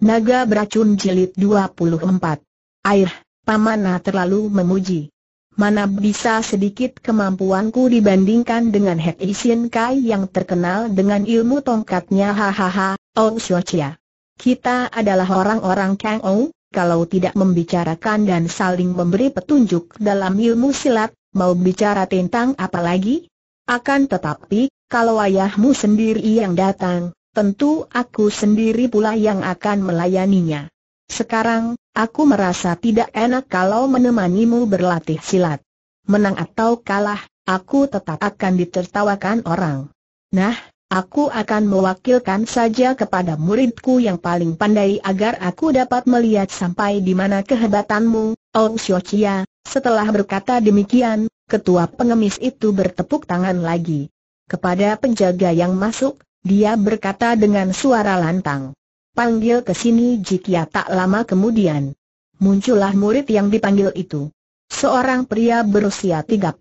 Naga beracun jilid 24. Air, Pamanah terlalu memuji. Mana bisa sedikit kemampuanku dibandingkan dengan Hek Isin Kai yang terkenal dengan ilmu tongkatnya hahaha, Ong Suochia. Kita adalah orang-orang Kang Ong, kalau tidak membicarakan dan saling memberi petunjuk dalam ilmu silat, mau bicara tentang apa lagi? Akan tetapi, kalau ayahmu sendiri yang datang, tentu aku sendiri pula yang akan melayaninya. Sekarang, aku merasa tidak enak kalau menemanimu berlatih silat. Menang atau kalah, aku tetap akan ditertawakan orang. Nah, aku akan mewakilkan saja kepada muridku yang paling pandai agar aku dapat melihat sampai di mana kehebatanmu, Ong Xiochia. Setelah berkata demikian, ketua pengemis itu bertepuk tangan lagi. Kepada penjaga yang masuk, dia berkata dengan suara lantang. Panggil ke sini jika tak lama kemudian. Muncullah murid yang dipanggil itu. Seorang pria berusia 35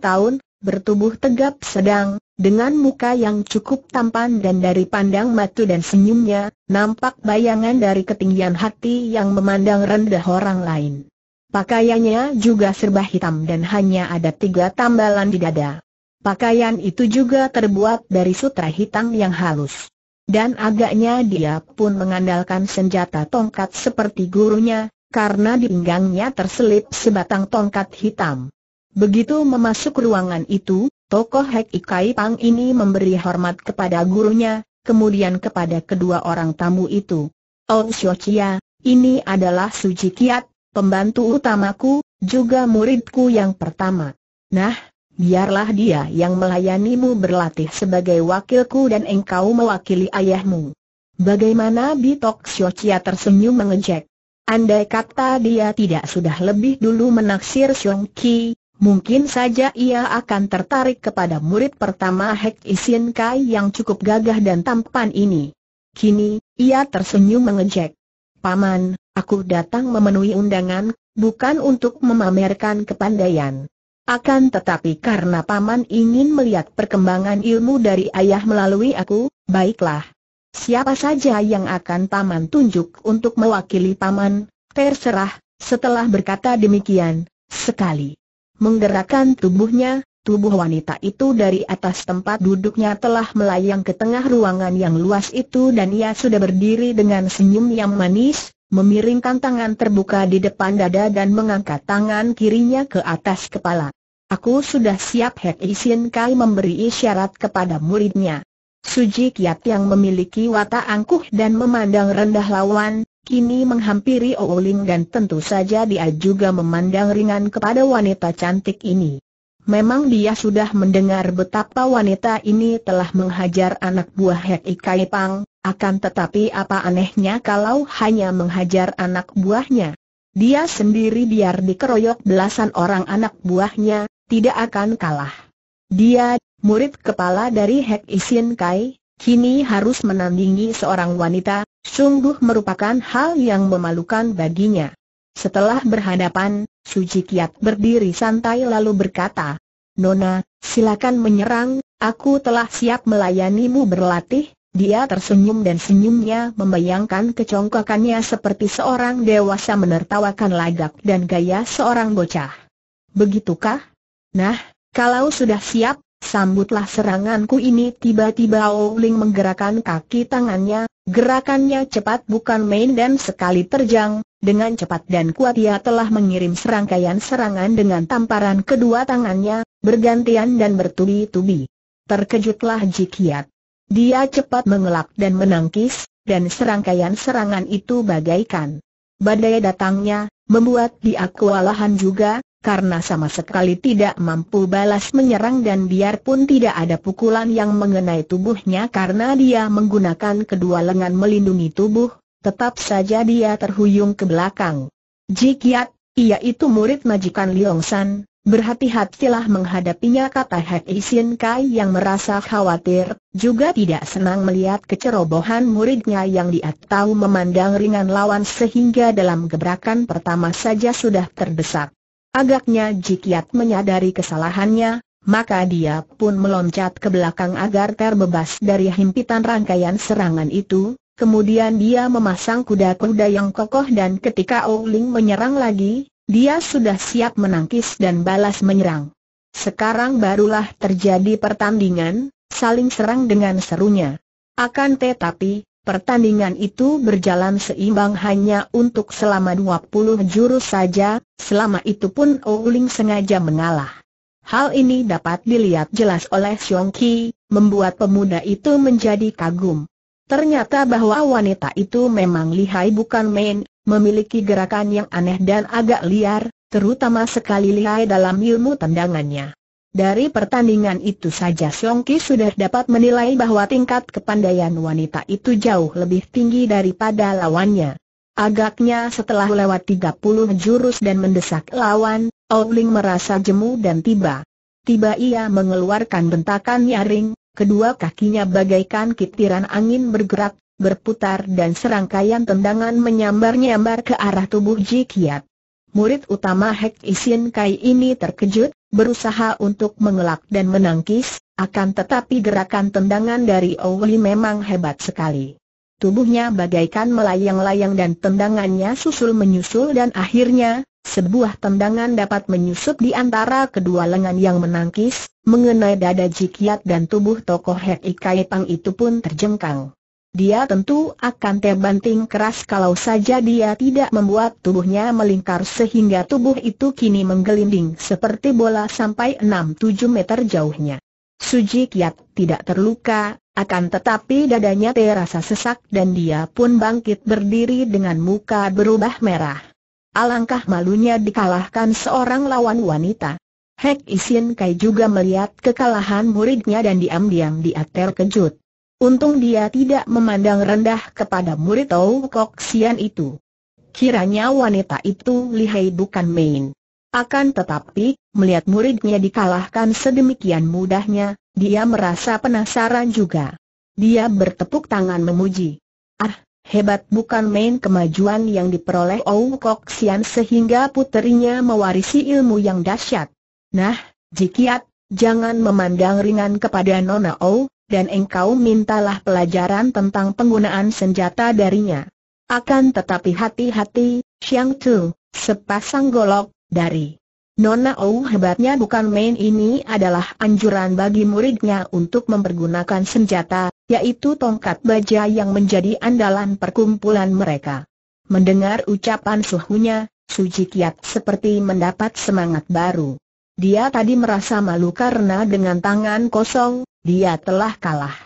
tahun, bertubuh tegap sedang, dengan muka yang cukup tampan dan dari pandang mata dan senyumnya, nampak bayangan dari ketinggian hati yang memandang rendah orang lain. Pakaiannya juga serba hitam dan hanya ada tiga tambalan di dada. Pakaian itu juga terbuat dari sutra hitam yang halus. Dan agaknya dia pun mengandalkan senjata tongkat seperti gurunya, karena di pinggangnya terselip sebatang tongkat hitam. Begitu memasuk ruangan itu, tokoh Hek Ikai Pang ini memberi hormat kepada gurunya, kemudian kepada kedua orang tamu itu. Oh Xiochia, ini adalah Suji Kiat, pembantu utamaku, juga muridku yang pertama. Nah, biarlah dia yang melayanimu berlatih sebagai wakilku dan engkau mewakili ayahmu. Bagaimana Bitok Siochia tersenyum mengejek. Andai kata dia tidak sudah lebih dulu menaksir Xiong Ki, mungkin saja ia akan tertarik kepada murid pertama Hek Isin Kai yang cukup gagah dan tampan ini. Kini, ia tersenyum mengejek. Paman, aku datang memenuhi undangan, bukan untuk memamerkan kepandaian. Akan tetapi karena paman ingin melihat perkembangan ilmu dari ayah melalui aku, baiklah. Siapa saja yang akan paman tunjuk untuk mewakili paman, terserah, setelah berkata demikian, sekali. Menggerakkan tubuhnya, tubuh wanita itu dari atas tempat duduknya telah melayang ke tengah ruangan yang luas itu dan ia sudah berdiri dengan senyum yang manis, Memiringkan tangan terbuka di depan dada dan mengangkat tangan kirinya ke atas kepala. Aku sudah siap Hek Isin Kai memberi isyarat kepada muridnya. Suji Kiat yang memiliki watak angkuh dan memandang rendah lawan, kini menghampiri Ouling dan tentu saja dia juga memandang ringan kepada wanita cantik ini. Memang dia sudah mendengar betapa wanita ini telah menghajar anak buah Hek Ikai Pang, akan tetapi apa anehnya kalau hanya menghajar anak buahnya? Dia sendiri biar dikeroyok belasan orang anak buahnya, tidak akan kalah. Dia, murid kepala dari Hek Isin Kai, kini harus menandingi seorang wanita, sungguh merupakan hal yang memalukan baginya. Setelah berhadapan, Suci Kiat berdiri santai lalu berkata, Nona, silakan menyerang, aku telah siap melayanimu berlatih, dia tersenyum dan senyumnya membayangkan kecongkakannya seperti seorang dewasa menertawakan lagak dan gaya seorang bocah. Begitukah? Nah, kalau sudah siap, sambutlah seranganku ini tiba-tiba Ouling menggerakkan kaki tangannya, gerakannya cepat bukan main dan sekali terjang, dengan cepat dan kuat ia telah mengirim serangkaian serangan dengan tamparan kedua tangannya, bergantian dan bertubi-tubi. Terkejutlah Jikiat. Dia cepat mengelak dan menangkis, dan serangkaian serangan itu bagaikan badai datangnya, membuat dia kewalahan juga, karena sama sekali tidak mampu balas menyerang dan biarpun tidak ada pukulan yang mengenai tubuhnya karena dia menggunakan kedua lengan melindungi tubuh, tetap saja dia terhuyung ke belakang. Jikiat, ia itu murid majikan Leong San, Berhati-hatilah menghadapinya kata Hek Isin Kai yang merasa khawatir, juga tidak senang melihat kecerobohan muridnya yang dia tahu memandang ringan lawan sehingga dalam gebrakan pertama saja sudah terdesak. Agaknya Jikiat menyadari kesalahannya, maka dia pun meloncat ke belakang agar terbebas dari himpitan rangkaian serangan itu, kemudian dia memasang kuda-kuda yang kokoh dan ketika Ouling menyerang lagi, dia sudah siap menangkis dan balas menyerang. Sekarang barulah terjadi pertandingan, saling serang dengan serunya. Akan tetapi, pertandingan itu berjalan seimbang hanya untuk selama 20 jurus saja, selama itu pun Ouling sengaja mengalah. Hal ini dapat dilihat jelas oleh Xiong Qi, membuat pemuda itu menjadi kagum. Ternyata bahwa wanita itu memang lihai bukan main, memiliki gerakan yang aneh dan agak liar, terutama sekali lihai dalam ilmu tendangannya. Dari pertandingan itu saja Song Ki sudah dapat menilai bahwa tingkat kepandaian wanita itu jauh lebih tinggi daripada lawannya. Agaknya setelah lewat 30 jurus dan mendesak lawan, Ouling merasa jemu dan tiba. Tiba ia mengeluarkan bentakan nyaring, kedua kakinya bagaikan kitiran angin bergerak, berputar dan serangkaian tendangan menyambar-nyambar ke arah tubuh Ji Kiat. Murid utama Hek Isin Kai ini terkejut, berusaha untuk mengelak dan menangkis, akan tetapi gerakan tendangan dari Owli memang hebat sekali. Tubuhnya bagaikan melayang-layang dan tendangannya susul-menyusul dan akhirnya, sebuah tendangan dapat menyusup di antara kedua lengan yang menangkis, Mengenai dada Jikiat dan tubuh tokoh Hek Ikai Pang itu pun terjengkang. Dia tentu akan terbanting keras kalau saja dia tidak membuat tubuhnya melingkar sehingga tubuh itu kini menggelinding seperti bola sampai 6-7 meter jauhnya. Suji Kiat tidak terluka, akan tetapi dadanya terasa sesak dan dia pun bangkit berdiri dengan muka berubah merah. Alangkah malunya dikalahkan seorang lawan wanita. Hek Isin Kai juga melihat kekalahan muridnya dan diam-diam dia terkejut. Untung dia tidak memandang rendah kepada murid Tau Kok Sian itu. Kiranya wanita itu lihai bukan main. Akan tetapi, melihat muridnya dikalahkan sedemikian mudahnya, dia merasa penasaran juga. Dia bertepuk tangan memuji. Ah, Hebat bukan main kemajuan yang diperoleh Ou Kok Sian sehingga puterinya mewarisi ilmu yang dahsyat. Nah, Jikiat, jangan memandang ringan kepada Nona O, dan engkau mintalah pelajaran tentang penggunaan senjata darinya. Akan tetapi hati-hati, Xiang Chu, sepasang golok, dari Nona O hebatnya bukan main ini adalah anjuran bagi muridnya untuk mempergunakan senjata, yaitu tongkat baja yang menjadi andalan perkumpulan mereka. Mendengar ucapan suhunya, Suji Kiat seperti mendapat semangat baru. Dia tadi merasa malu karena dengan tangan kosong, dia telah kalah.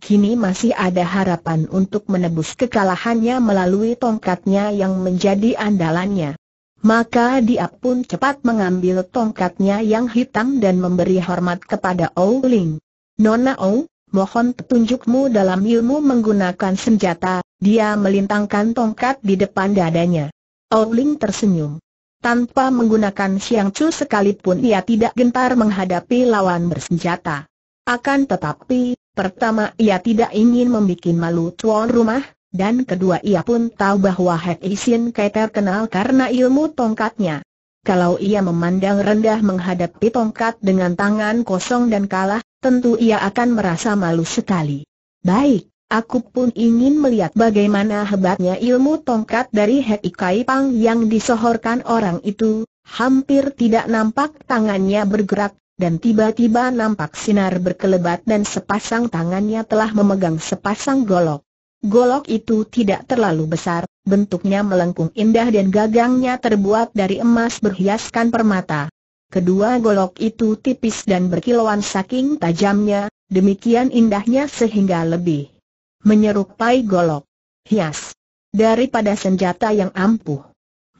Kini masih ada harapan untuk menebus kekalahannya melalui tongkatnya yang menjadi andalannya. Maka dia pun cepat mengambil tongkatnya yang hitam dan memberi hormat kepada Ou Ling. Nona Ou, mohon petunjukmu dalam ilmu menggunakan senjata, dia melintangkan tongkat di depan dadanya. Ou tersenyum. Tanpa menggunakan siang Chu sekalipun ia tidak gentar menghadapi lawan bersenjata. Akan tetapi, pertama ia tidak ingin membuat malu tuan rumah, dan kedua ia pun tahu bahwa Hek Isin Kai terkenal karena ilmu tongkatnya. Kalau ia memandang rendah menghadapi tongkat dengan tangan kosong dan kalah, tentu ia akan merasa malu sekali. Baik, Aku pun ingin melihat bagaimana hebatnya ilmu tongkat dari Hei Kai yang disohorkan orang itu, hampir tidak nampak tangannya bergerak, dan tiba-tiba nampak sinar berkelebat dan sepasang tangannya telah memegang sepasang golok. Golok itu tidak terlalu besar, bentuknya melengkung indah dan gagangnya terbuat dari emas berhiaskan permata. Kedua golok itu tipis dan berkilauan saking tajamnya, demikian indahnya sehingga lebih menyerupai golok. Hias. Daripada senjata yang ampuh.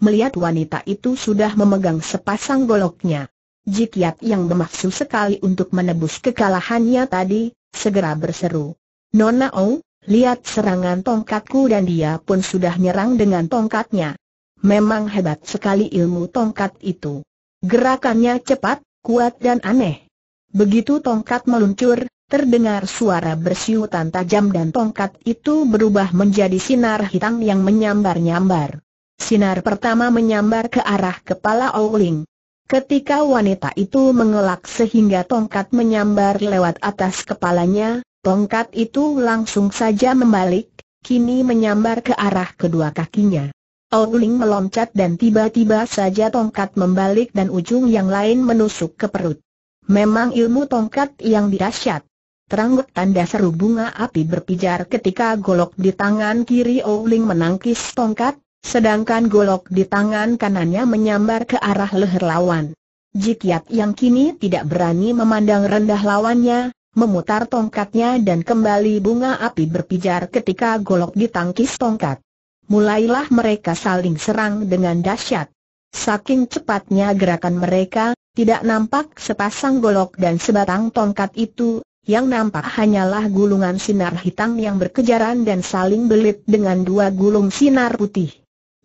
Melihat wanita itu sudah memegang sepasang goloknya. Jikiat yang bermaksud sekali untuk menebus kekalahannya tadi, segera berseru. Nona O, lihat serangan tongkatku dan dia pun sudah nyerang dengan tongkatnya. Memang hebat sekali ilmu tongkat itu. Gerakannya cepat, kuat dan aneh. Begitu tongkat meluncur, Terdengar suara bersiutan tajam dan tongkat itu berubah menjadi sinar hitam yang menyambar-nyambar. Sinar pertama menyambar ke arah kepala Ouling. Ketika wanita itu mengelak sehingga tongkat menyambar lewat atas kepalanya, tongkat itu langsung saja membalik, kini menyambar ke arah kedua kakinya. Ouling meloncat dan tiba-tiba saja tongkat membalik dan ujung yang lain menusuk ke perut. Memang ilmu tongkat yang dirasyat. Teranggut tanda seru bunga api berpijar ketika golok di tangan kiri Ouling menangkis tongkat, sedangkan golok di tangan kanannya menyambar ke arah leher lawan. Jikiat yang kini tidak berani memandang rendah lawannya, memutar tongkatnya dan kembali bunga api berpijar ketika golok ditangkis tongkat. Mulailah mereka saling serang dengan dahsyat. Saking cepatnya gerakan mereka, tidak nampak sepasang golok dan sebatang tongkat itu, yang nampak hanyalah gulungan sinar hitam yang berkejaran dan saling belit dengan dua gulung sinar putih.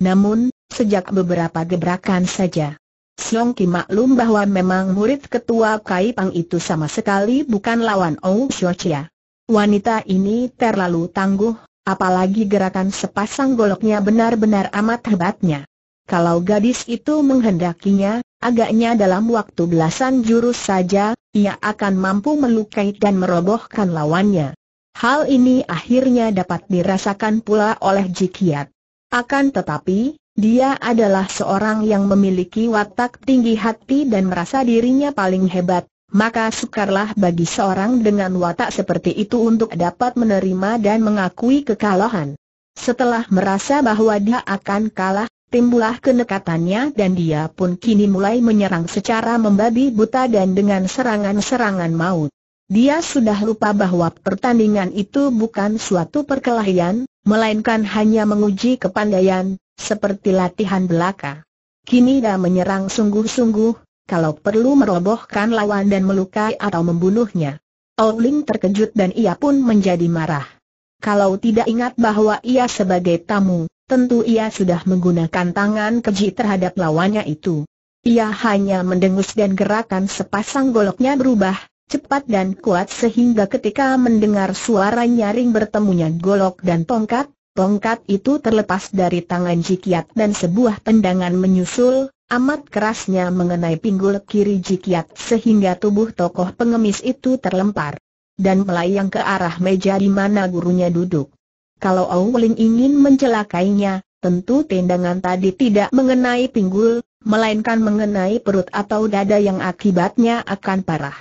Namun, sejak beberapa gebrakan saja, Siong Ki maklum bahwa memang murid ketua Kai Pang itu sama sekali bukan lawan Ou Xiu Chia. Wanita ini terlalu tangguh, apalagi gerakan sepasang goloknya benar-benar amat hebatnya. Kalau gadis itu menghendakinya, Agaknya dalam waktu belasan jurus saja, ia akan mampu melukai dan merobohkan lawannya. Hal ini akhirnya dapat dirasakan pula oleh Jikiat. Akan tetapi, dia adalah seorang yang memiliki watak tinggi hati dan merasa dirinya paling hebat, maka sukarlah bagi seorang dengan watak seperti itu untuk dapat menerima dan mengakui kekalahan. Setelah merasa bahwa dia akan kalah, timbullah kenekatannya dan dia pun kini mulai menyerang secara membabi buta dan dengan serangan-serangan maut. Dia sudah lupa bahwa pertandingan itu bukan suatu perkelahian, melainkan hanya menguji kepandaian, seperti latihan belaka. Kini dia menyerang sungguh-sungguh, kalau perlu merobohkan lawan dan melukai atau membunuhnya. Ouling terkejut dan ia pun menjadi marah. Kalau tidak ingat bahwa ia sebagai tamu, Tentu ia sudah menggunakan tangan keji terhadap lawannya itu. Ia hanya mendengus dan gerakan sepasang goloknya berubah, cepat dan kuat sehingga ketika mendengar suara nyaring bertemunya golok dan tongkat, tongkat itu terlepas dari tangan Jikiat dan sebuah tendangan menyusul, amat kerasnya mengenai pinggul kiri Jikiat sehingga tubuh tokoh pengemis itu terlempar dan melayang ke arah meja di mana gurunya duduk. Kalau Ling ingin mencelakainya, tentu tendangan tadi tidak mengenai pinggul, melainkan mengenai perut atau dada yang akibatnya akan parah.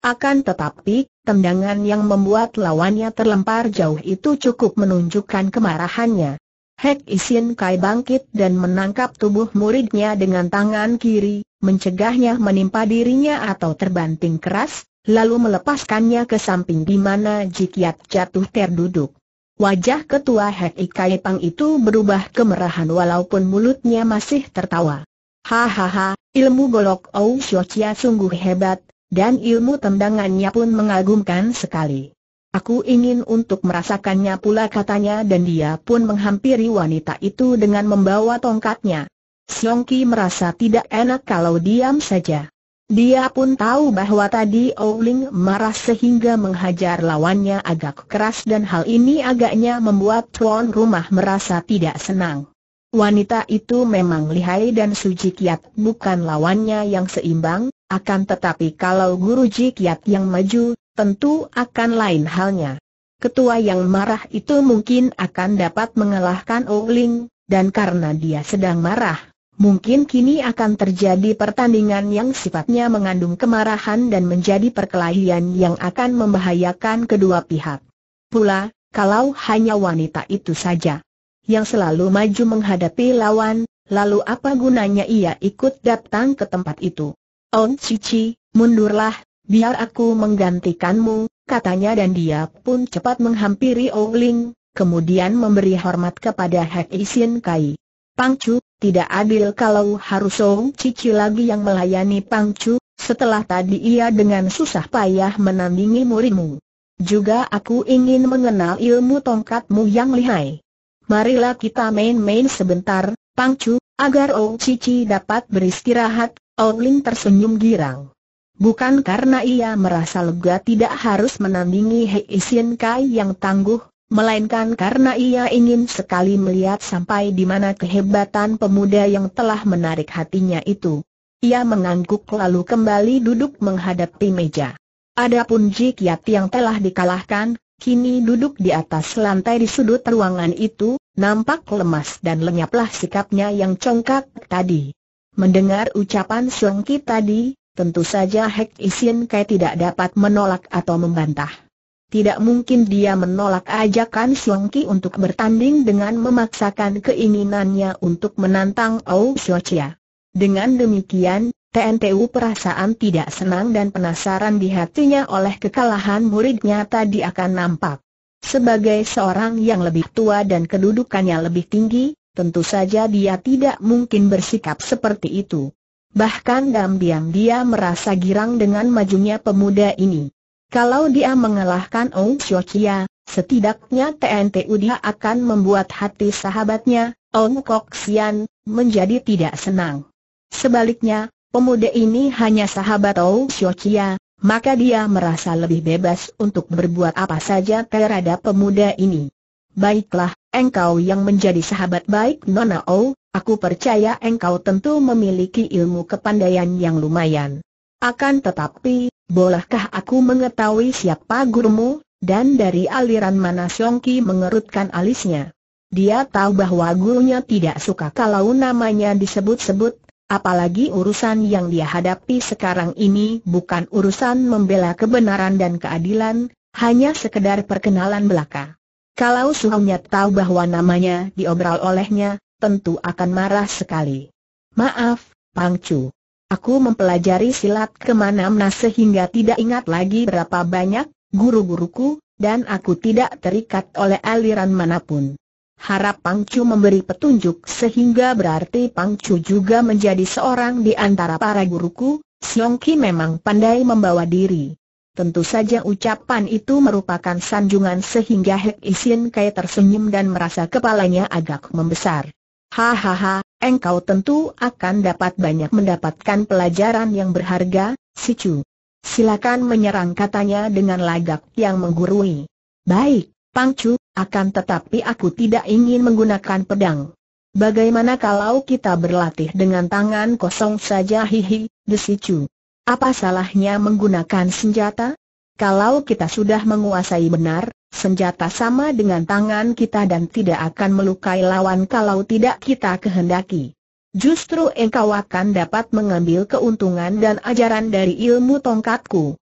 Akan tetapi, tendangan yang membuat lawannya terlempar jauh itu cukup menunjukkan kemarahannya. Hek Isin Kai bangkit dan menangkap tubuh muridnya dengan tangan kiri, mencegahnya menimpa dirinya atau terbanting keras, lalu melepaskannya ke samping di mana Jikiat jatuh terduduk. Wajah ketua Hek Ikai itu berubah kemerahan walaupun mulutnya masih tertawa. Hahaha, ilmu golok Ou Xiaochia sungguh hebat, dan ilmu tendangannya pun mengagumkan sekali. Aku ingin untuk merasakannya pula katanya dan dia pun menghampiri wanita itu dengan membawa tongkatnya. Siongki merasa tidak enak kalau diam saja. Dia pun tahu bahwa tadi Ouling marah sehingga menghajar lawannya agak keras dan hal ini agaknya membuat tuan rumah merasa tidak senang. Wanita itu memang lihai dan suci kiat bukan lawannya yang seimbang, akan tetapi kalau guru jikiat yang maju, tentu akan lain halnya. Ketua yang marah itu mungkin akan dapat mengalahkan Ouling, dan karena dia sedang marah, Mungkin kini akan terjadi pertandingan yang sifatnya mengandung kemarahan dan menjadi perkelahian yang akan membahayakan kedua pihak. Pula, kalau hanya wanita itu saja yang selalu maju menghadapi lawan, lalu apa gunanya ia ikut datang ke tempat itu? On Cici, mundurlah, biar aku menggantikanmu, katanya dan dia pun cepat menghampiri Ouling, kemudian memberi hormat kepada Hak Isin Kai. Pangcu, tidak adil kalau harus Song Cici lagi yang melayani Pangcu, setelah tadi ia dengan susah payah menandingi murimu. Juga aku ingin mengenal ilmu tongkatmu yang lihai. Marilah kita main-main sebentar, Pangcu, agar Ong Cici dapat beristirahat, Ong Ling tersenyum girang. Bukan karena ia merasa lega tidak harus menandingi Hei Sien Kai yang tangguh, melainkan karena ia ingin sekali melihat sampai di mana kehebatan pemuda yang telah menarik hatinya itu. Ia mengangguk lalu kembali duduk menghadapi meja. Adapun Ji Kiat yang telah dikalahkan, kini duduk di atas lantai di sudut ruangan itu, nampak lemas dan lenyaplah sikapnya yang congkak tadi. Mendengar ucapan Ki tadi, tentu saja Hek Isin Kai tidak dapat menolak atau membantah tidak mungkin dia menolak ajakan Xiong Ki untuk bertanding dengan memaksakan keinginannya untuk menantang Ou Xiu Chia. Dengan demikian, TNTU perasaan tidak senang dan penasaran di hatinya oleh kekalahan muridnya tadi akan nampak. Sebagai seorang yang lebih tua dan kedudukannya lebih tinggi, tentu saja dia tidak mungkin bersikap seperti itu. Bahkan diam-diam dia merasa girang dengan majunya pemuda ini. Kalau dia mengalahkan Ong Chia, setidaknya TNTU dia akan membuat hati sahabatnya, Ong Kok Sian, menjadi tidak senang. Sebaliknya, pemuda ini hanya sahabat Ong Chia, maka dia merasa lebih bebas untuk berbuat apa saja terhadap pemuda ini. Baiklah, engkau yang menjadi sahabat baik Nona O, aku percaya engkau tentu memiliki ilmu kepandaian yang lumayan. Akan tetapi, Bolehkah aku mengetahui siapa gurumu, dan dari aliran mana Siong Ki mengerutkan alisnya? Dia tahu bahwa gurunya tidak suka kalau namanya disebut-sebut, apalagi urusan yang dia hadapi sekarang ini bukan urusan membela kebenaran dan keadilan, hanya sekedar perkenalan belaka. Kalau suhunya tahu bahwa namanya diobral olehnya, tentu akan marah sekali. Maaf, Pangcu. Aku mempelajari silat kemana-mana sehingga tidak ingat lagi berapa banyak guru-guruku, dan aku tidak terikat oleh aliran manapun. Harap Pangcu memberi petunjuk sehingga berarti Pangcu juga menjadi seorang di antara para guruku, Siongki Ki memang pandai membawa diri. Tentu saja ucapan itu merupakan sanjungan sehingga Hek Isin kaya tersenyum dan merasa kepalanya agak membesar. Hahaha, engkau tentu akan dapat banyak mendapatkan pelajaran yang berharga, si Chu. Silakan menyerang katanya dengan lagak yang menggurui. Baik, Pang Chu, akan tetapi aku tidak ingin menggunakan pedang. Bagaimana kalau kita berlatih dengan tangan kosong saja hihi, desi Chu. Apa salahnya menggunakan senjata? Kalau kita sudah menguasai benar, Senjata sama dengan tangan kita dan tidak akan melukai lawan kalau tidak kita kehendaki. Justru engkau akan dapat mengambil keuntungan dan ajaran dari ilmu tongkatku.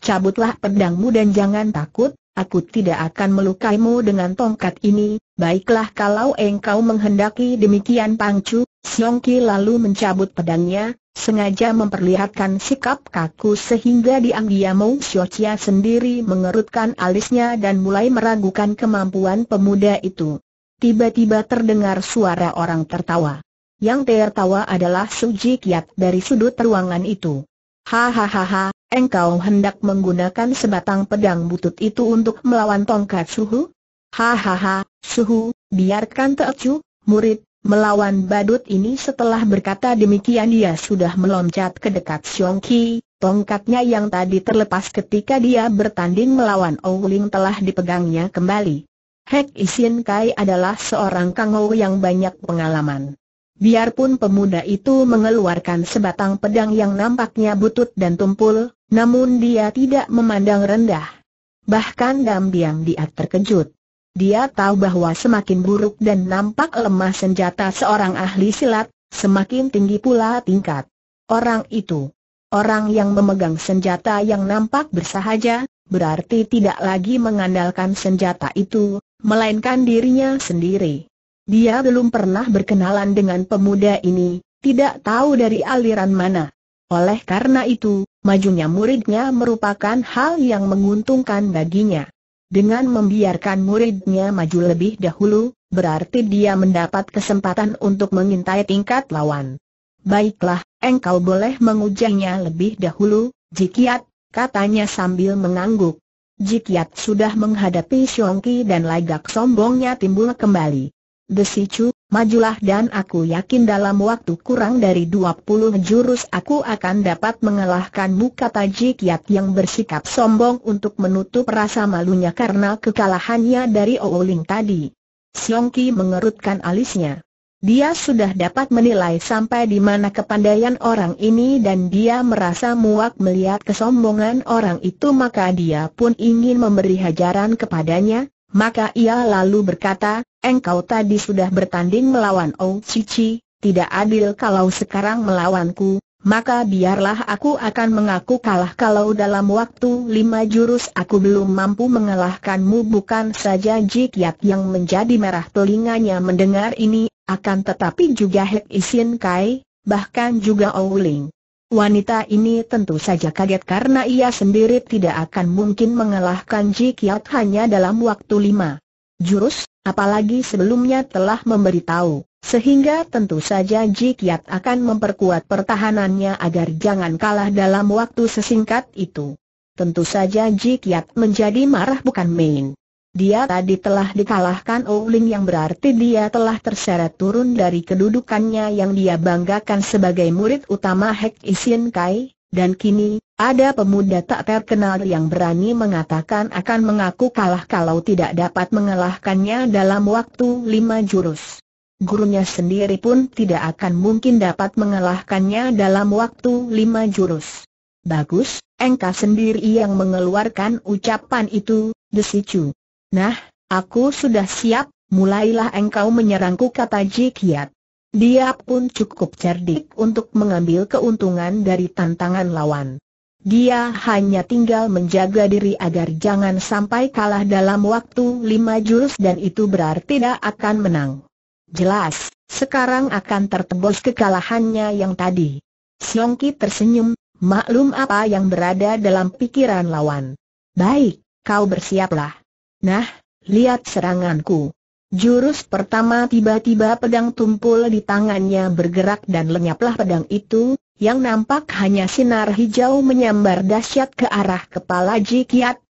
Cabutlah pedangmu dan jangan takut, aku tidak akan melukaimu dengan tongkat ini, baiklah kalau engkau menghendaki demikian Pangcu, Siong Ki lalu mencabut pedangnya, sengaja memperlihatkan sikap kaku sehingga diang diam sendiri mengerutkan alisnya dan mulai meragukan kemampuan pemuda itu. Tiba-tiba terdengar suara orang tertawa. Yang tertawa adalah Suji Kiat dari sudut ruangan itu. Hahaha, engkau hendak menggunakan sebatang pedang butut itu untuk melawan tongkat suhu? Hahaha, suhu, biarkan teacu, murid, Melawan badut ini setelah berkata demikian dia sudah meloncat ke dekat Xiong Ki, tongkatnya yang tadi terlepas ketika dia bertanding melawan Ouling telah dipegangnya kembali. Hek Isin Kai adalah seorang kangou yang banyak pengalaman. Biarpun pemuda itu mengeluarkan sebatang pedang yang nampaknya butut dan tumpul, namun dia tidak memandang rendah. Bahkan Gambiang diam dia terkejut. Dia tahu bahwa semakin buruk dan nampak lemah senjata seorang ahli silat, semakin tinggi pula tingkat orang itu. Orang yang memegang senjata yang nampak bersahaja, berarti tidak lagi mengandalkan senjata itu, melainkan dirinya sendiri. Dia belum pernah berkenalan dengan pemuda ini, tidak tahu dari aliran mana. Oleh karena itu, majunya muridnya merupakan hal yang menguntungkan baginya. Dengan membiarkan muridnya maju lebih dahulu, berarti dia mendapat kesempatan untuk mengintai tingkat lawan. Baiklah, engkau boleh mengujinya lebih dahulu, Jikiat, katanya sambil mengangguk. Jikiat sudah menghadapi Xiongki dan lagak sombongnya timbul kembali. Chu, majulah dan aku yakin dalam waktu kurang dari 20 jurus aku akan dapat mengalahkanmu kata Jikyat yang bersikap sombong untuk menutup rasa malunya karena kekalahannya dari Ooling tadi. Siongki mengerutkan alisnya. Dia sudah dapat menilai sampai di mana kepandaian orang ini dan dia merasa muak melihat kesombongan orang itu maka dia pun ingin memberi hajaran kepadanya, maka ia lalu berkata, engkau tadi sudah bertanding melawan Ou Cici, tidak adil kalau sekarang melawanku, maka biarlah aku akan mengaku kalah kalau dalam waktu lima jurus aku belum mampu mengalahkanmu bukan saja Jik Yak yang menjadi merah telinganya mendengar ini, akan tetapi juga Hek Isin Kai, bahkan juga Ling. Wanita ini tentu saja kaget karena ia sendiri tidak akan mungkin mengalahkan Jik Yat hanya dalam waktu lima jurus, apalagi sebelumnya telah memberitahu, sehingga tentu saja Ji akan memperkuat pertahanannya agar jangan kalah dalam waktu sesingkat itu. Tentu saja Ji menjadi marah bukan main. Dia tadi telah dikalahkan Ouling yang berarti dia telah terseret turun dari kedudukannya yang dia banggakan sebagai murid utama Hek Isin Kai, dan kini, ada pemuda tak terkenal yang berani mengatakan akan mengaku kalah kalau tidak dapat mengalahkannya dalam waktu lima jurus. Gurunya sendiri pun tidak akan mungkin dapat mengalahkannya dalam waktu lima jurus. Bagus, engkau sendiri yang mengeluarkan ucapan itu, desicu. Nah, aku sudah siap, mulailah engkau menyerangku kata Jikiat. Dia pun cukup cerdik untuk mengambil keuntungan dari tantangan lawan. Dia hanya tinggal menjaga diri agar jangan sampai kalah dalam waktu lima jurus dan itu berarti tidak akan menang. Jelas, sekarang akan tertebus kekalahannya yang tadi. Siongki tersenyum, maklum apa yang berada dalam pikiran lawan. Baik, kau bersiaplah. Nah, lihat seranganku. Jurus pertama tiba-tiba pedang tumpul di tangannya bergerak dan lenyaplah pedang itu, yang nampak hanya sinar hijau menyambar dahsyat ke arah kepala Ji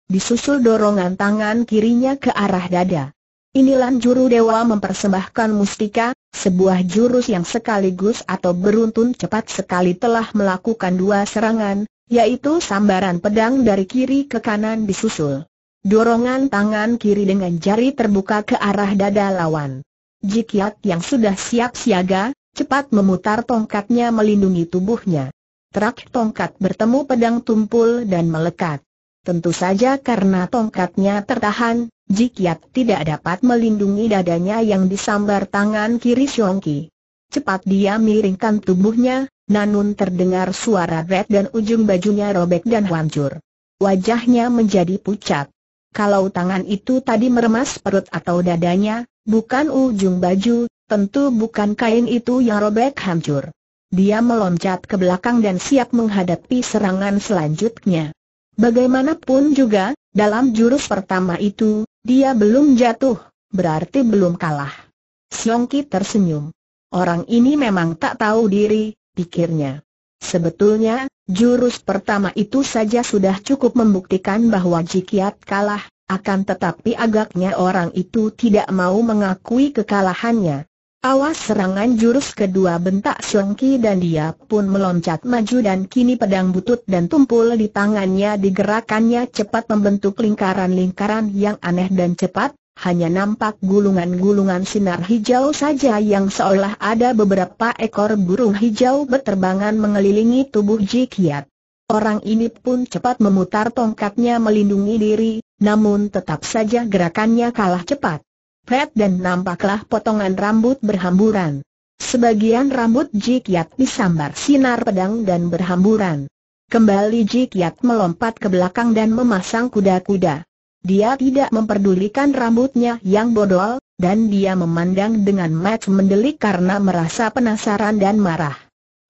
disusul dorongan tangan kirinya ke arah dada. Inilah juru dewa mempersembahkan mustika, sebuah jurus yang sekaligus atau beruntun cepat sekali telah melakukan dua serangan, yaitu sambaran pedang dari kiri ke kanan disusul. Dorongan tangan kiri dengan jari terbuka ke arah dada lawan. Jikiat yang sudah siap siaga, cepat memutar tongkatnya melindungi tubuhnya. Terak tongkat bertemu pedang tumpul dan melekat. Tentu saja karena tongkatnya tertahan, Jikiat tidak dapat melindungi dadanya yang disambar tangan kiri Xiongki. Cepat dia miringkan tubuhnya, Nanun terdengar suara red dan ujung bajunya robek dan hancur. Wajahnya menjadi pucat. Kalau tangan itu tadi meremas perut atau dadanya, bukan ujung baju, Tentu bukan kain itu yang robek hancur. Dia meloncat ke belakang dan siap menghadapi serangan selanjutnya. Bagaimanapun juga, dalam jurus pertama itu, dia belum jatuh, berarti belum kalah. Siongki tersenyum. Orang ini memang tak tahu diri, pikirnya. Sebetulnya, jurus pertama itu saja sudah cukup membuktikan bahwa Jikiat kalah, akan tetapi agaknya orang itu tidak mau mengakui kekalahannya. Awas serangan jurus kedua bentak Siongki dan dia pun meloncat maju dan kini pedang butut dan tumpul di tangannya digerakannya cepat membentuk lingkaran-lingkaran yang aneh dan cepat, hanya nampak gulungan-gulungan sinar hijau saja yang seolah ada beberapa ekor burung hijau berterbangan mengelilingi tubuh Jikiat. Orang ini pun cepat memutar tongkatnya melindungi diri, namun tetap saja gerakannya kalah cepat pret dan nampaklah potongan rambut berhamburan. Sebagian rambut Jikyat disambar sinar pedang dan berhamburan. Kembali Jikyat melompat ke belakang dan memasang kuda-kuda. Dia tidak memperdulikan rambutnya yang bodol, dan dia memandang dengan match mendelik karena merasa penasaran dan marah.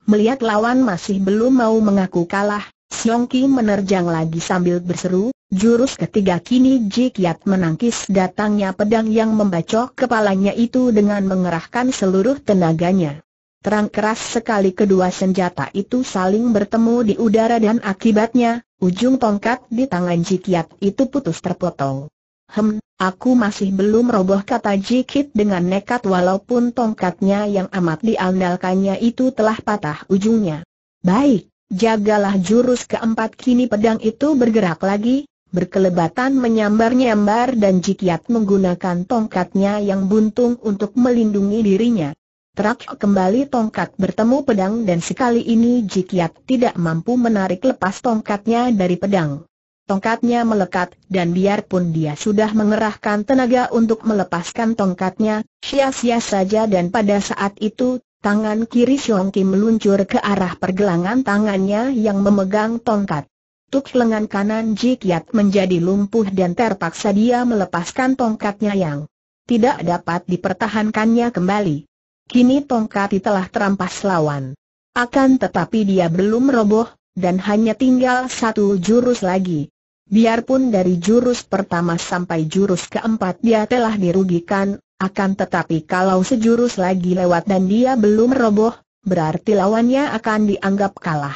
Melihat lawan masih belum mau mengaku kalah, Siong menerjang lagi sambil berseru, Jurus ketiga kini Jikyat menangkis datangnya pedang yang membacok kepalanya itu dengan mengerahkan seluruh tenaganya. Terang keras sekali kedua senjata itu saling bertemu di udara dan akibatnya, ujung tongkat di tangan Jikyat itu putus terpotong. Hem, aku masih belum roboh kata Jikit dengan nekat walaupun tongkatnya yang amat diandalkannya itu telah patah ujungnya. Baik, jagalah jurus keempat kini pedang itu bergerak lagi, berkelebatan menyambar-nyambar dan Jikiat menggunakan tongkatnya yang buntung untuk melindungi dirinya. Terak kembali tongkat bertemu pedang dan sekali ini Jikiat tidak mampu menarik lepas tongkatnya dari pedang. Tongkatnya melekat dan biarpun dia sudah mengerahkan tenaga untuk melepaskan tongkatnya, sia-sia saja dan pada saat itu Tangan kiri Xiong Kim meluncur ke arah pergelangan tangannya yang memegang tongkat. Tuk lengan kanan Ji Kiat menjadi lumpuh dan terpaksa dia melepaskan tongkatnya yang tidak dapat dipertahankannya kembali. Kini tongkat itu telah terampas lawan. Akan tetapi dia belum roboh, dan hanya tinggal satu jurus lagi. Biarpun dari jurus pertama sampai jurus keempat dia telah dirugikan, akan tetapi kalau sejurus lagi lewat dan dia belum roboh, berarti lawannya akan dianggap kalah.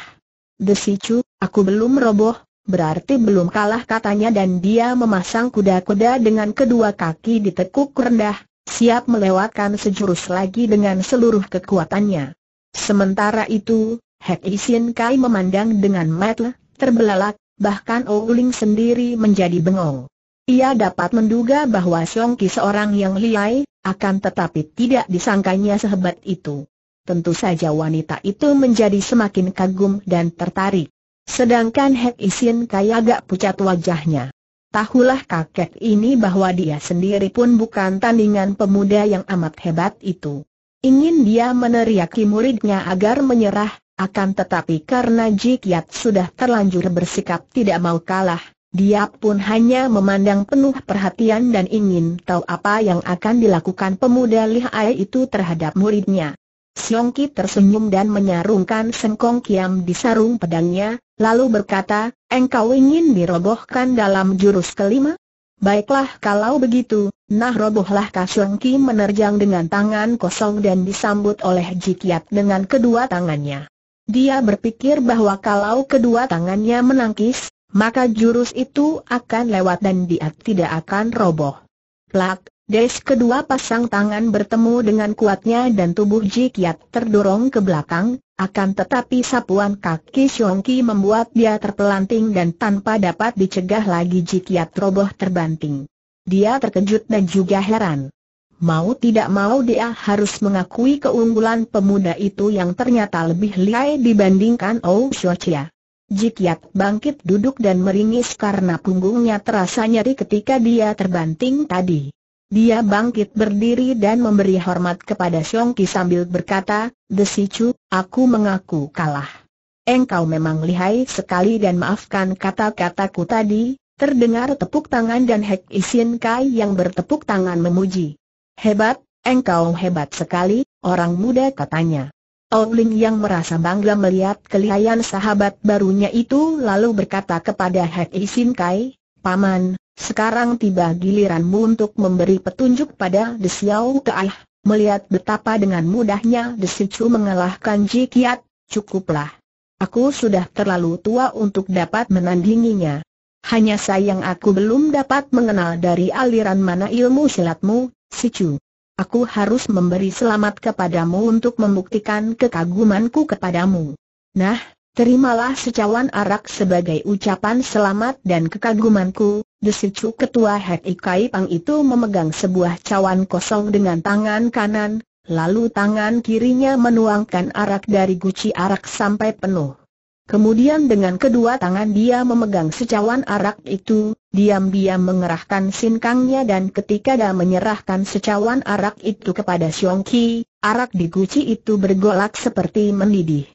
Desicu, Aku belum roboh, berarti belum kalah katanya dan dia memasang kuda-kuda dengan kedua kaki ditekuk rendah, siap melewatkan sejurus lagi dengan seluruh kekuatannya. Sementara itu, Hek Isin Kai memandang dengan metel, terbelalak, bahkan Ouling sendiri menjadi bengong. Ia dapat menduga bahwa Song Ki seorang yang liai, akan tetapi tidak disangkanya sehebat itu. Tentu saja wanita itu menjadi semakin kagum dan tertarik. Sedangkan Hek Isin kaya agak pucat wajahnya. Tahulah kakek ini bahwa dia sendiri pun bukan tandingan pemuda yang amat hebat itu. Ingin dia meneriaki muridnya agar menyerah, akan tetapi karena Ji Kiat sudah terlanjur bersikap tidak mau kalah, dia pun hanya memandang penuh perhatian dan ingin tahu apa yang akan dilakukan pemuda lihai itu terhadap muridnya. Xiongki tersenyum dan menyarungkan sengkong kiam di sarung pedangnya, lalu berkata, engkau ingin dirobohkan dalam jurus kelima? Baiklah kalau begitu, nah robohlah Kasiongki menerjang dengan tangan kosong dan disambut oleh Jikiat dengan kedua tangannya. Dia berpikir bahwa kalau kedua tangannya menangkis, maka jurus itu akan lewat dan dia tidak akan roboh. Plak, Des kedua pasang tangan bertemu dengan kuatnya dan tubuh Jikiat terdorong ke belakang, akan tetapi sapuan kaki Xiongki membuat dia terpelanting dan tanpa dapat dicegah lagi Jikiat roboh terbanting. Dia terkejut dan juga heran. Mau tidak mau dia harus mengakui keunggulan pemuda itu yang ternyata lebih lihai dibandingkan Ou Ji Jikiat bangkit duduk dan meringis karena punggungnya terasa nyeri ketika dia terbanting tadi. Dia bangkit berdiri dan memberi hormat kepada Xiong Ki sambil berkata, Desicu, aku mengaku kalah. Engkau memang lihai sekali dan maafkan kata-kataku tadi, terdengar tepuk tangan dan Hek Isin Kai yang bertepuk tangan memuji. Hebat, engkau hebat sekali, orang muda katanya. Ling yang merasa bangga melihat kelihayan sahabat barunya itu lalu berkata kepada Hek Isin Kai, Paman, sekarang tiba giliranmu untuk memberi petunjuk pada Desiau Teah. Melihat betapa dengan mudahnya Desicu mengalahkan Ji cukuplah. Aku sudah terlalu tua untuk dapat menandinginya. Hanya sayang aku belum dapat mengenal dari aliran mana ilmu silatmu, Sicu. Aku harus memberi selamat kepadamu untuk membuktikan kekagumanku kepadamu. Nah, Terimalah secawan arak sebagai ucapan selamat dan kekagumanku, desicu ketua Hek Ikai Pang itu memegang sebuah cawan kosong dengan tangan kanan, lalu tangan kirinya menuangkan arak dari guci arak sampai penuh. Kemudian dengan kedua tangan dia memegang secawan arak itu, diam-diam mengerahkan sinkangnya dan ketika dia menyerahkan secawan arak itu kepada Xiong Ki, arak di guci itu bergolak seperti mendidih.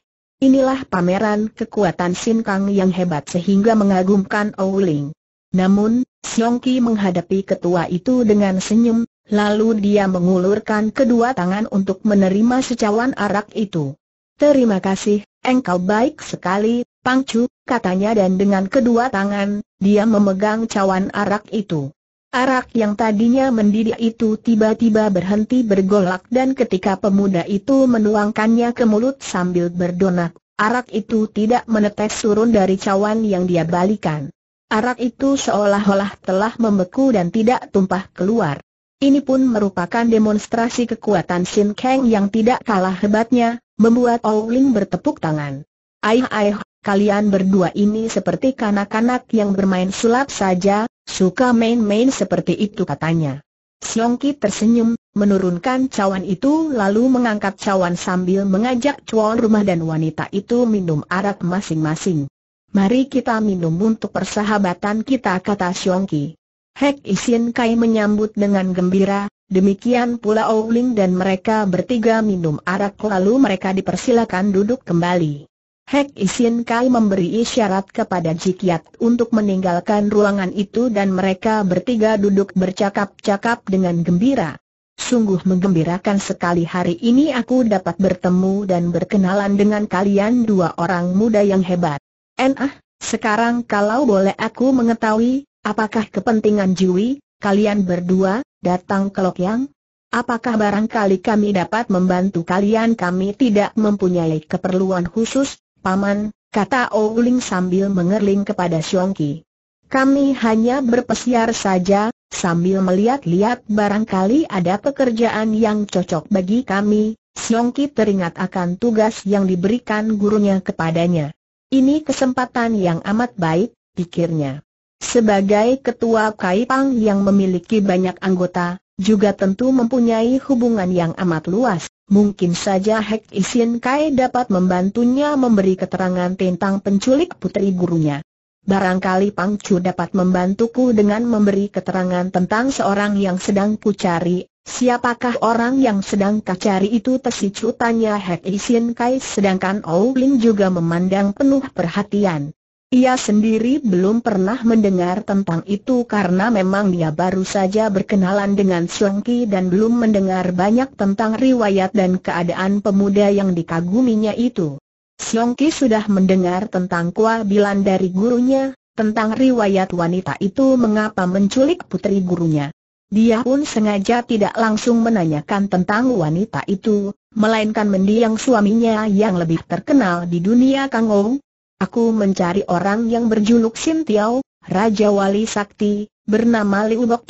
Inilah pameran kekuatan Sin Kang yang hebat sehingga mengagumkan Ouling. Namun, Xiong Ki menghadapi ketua itu dengan senyum, lalu dia mengulurkan kedua tangan untuk menerima secawan arak itu. Terima kasih, engkau baik sekali, Pang Chu, katanya dan dengan kedua tangan, dia memegang cawan arak itu. Arak yang tadinya mendidih itu tiba-tiba berhenti bergolak dan ketika pemuda itu menuangkannya ke mulut sambil berdonak, arak itu tidak menetes turun dari cawan yang dia balikan. Arak itu seolah-olah telah membeku dan tidak tumpah keluar. Ini pun merupakan demonstrasi kekuatan Sin Kang yang tidak kalah hebatnya, membuat Owling bertepuk tangan. Aih aih kalian berdua ini seperti kanak-kanak yang bermain sulap saja, suka main-main seperti itu katanya. Siong tersenyum, menurunkan cawan itu lalu mengangkat cawan sambil mengajak cuan rumah dan wanita itu minum arak masing-masing. Mari kita minum untuk persahabatan kita kata Siong Ki. Hek Isin Kai menyambut dengan gembira, demikian pula Ouling dan mereka bertiga minum arak lalu mereka dipersilakan duduk kembali. Hek Isin Kai memberi isyarat kepada Jikiat untuk meninggalkan ruangan itu dan mereka bertiga duduk bercakap-cakap dengan gembira. Sungguh menggembirakan sekali hari ini aku dapat bertemu dan berkenalan dengan kalian dua orang muda yang hebat. Enah, sekarang kalau boleh aku mengetahui, apakah kepentingan Jui, kalian berdua, datang ke Lokyang? Apakah barangkali kami dapat membantu kalian? Kami tidak mempunyai keperluan khusus, Paman, kata Ouling sambil mengerling kepada Xiongki. Kami hanya berpesiar saja, sambil melihat-lihat barangkali ada pekerjaan yang cocok bagi kami, Xiongki teringat akan tugas yang diberikan gurunya kepadanya. Ini kesempatan yang amat baik, pikirnya. Sebagai ketua Kaipang yang memiliki banyak anggota, juga tentu mempunyai hubungan yang amat luas Mungkin saja Hek Isin Kai dapat membantunya memberi keterangan tentang penculik putri gurunya. Barangkali Pang Chu dapat membantuku dengan memberi keterangan tentang seorang yang sedang ku cari. Siapakah orang yang sedang kacari itu Tesi Chu tanya Hek Isin Kai sedangkan Ou Lin juga memandang penuh perhatian. Ia sendiri belum pernah mendengar tentang itu karena memang dia baru saja berkenalan dengan Selengki dan belum mendengar banyak tentang riwayat dan keadaan pemuda yang dikaguminya itu. Selengki sudah mendengar tentang kuabilan dari gurunya, tentang riwayat wanita itu mengapa menculik putri gurunya. Dia pun sengaja tidak langsung menanyakan tentang wanita itu, melainkan mendiang suaminya yang lebih terkenal di dunia Kangou, Aku mencari orang yang berjuluk Sim Tiao, Raja Wali Sakti, bernama Liu Bok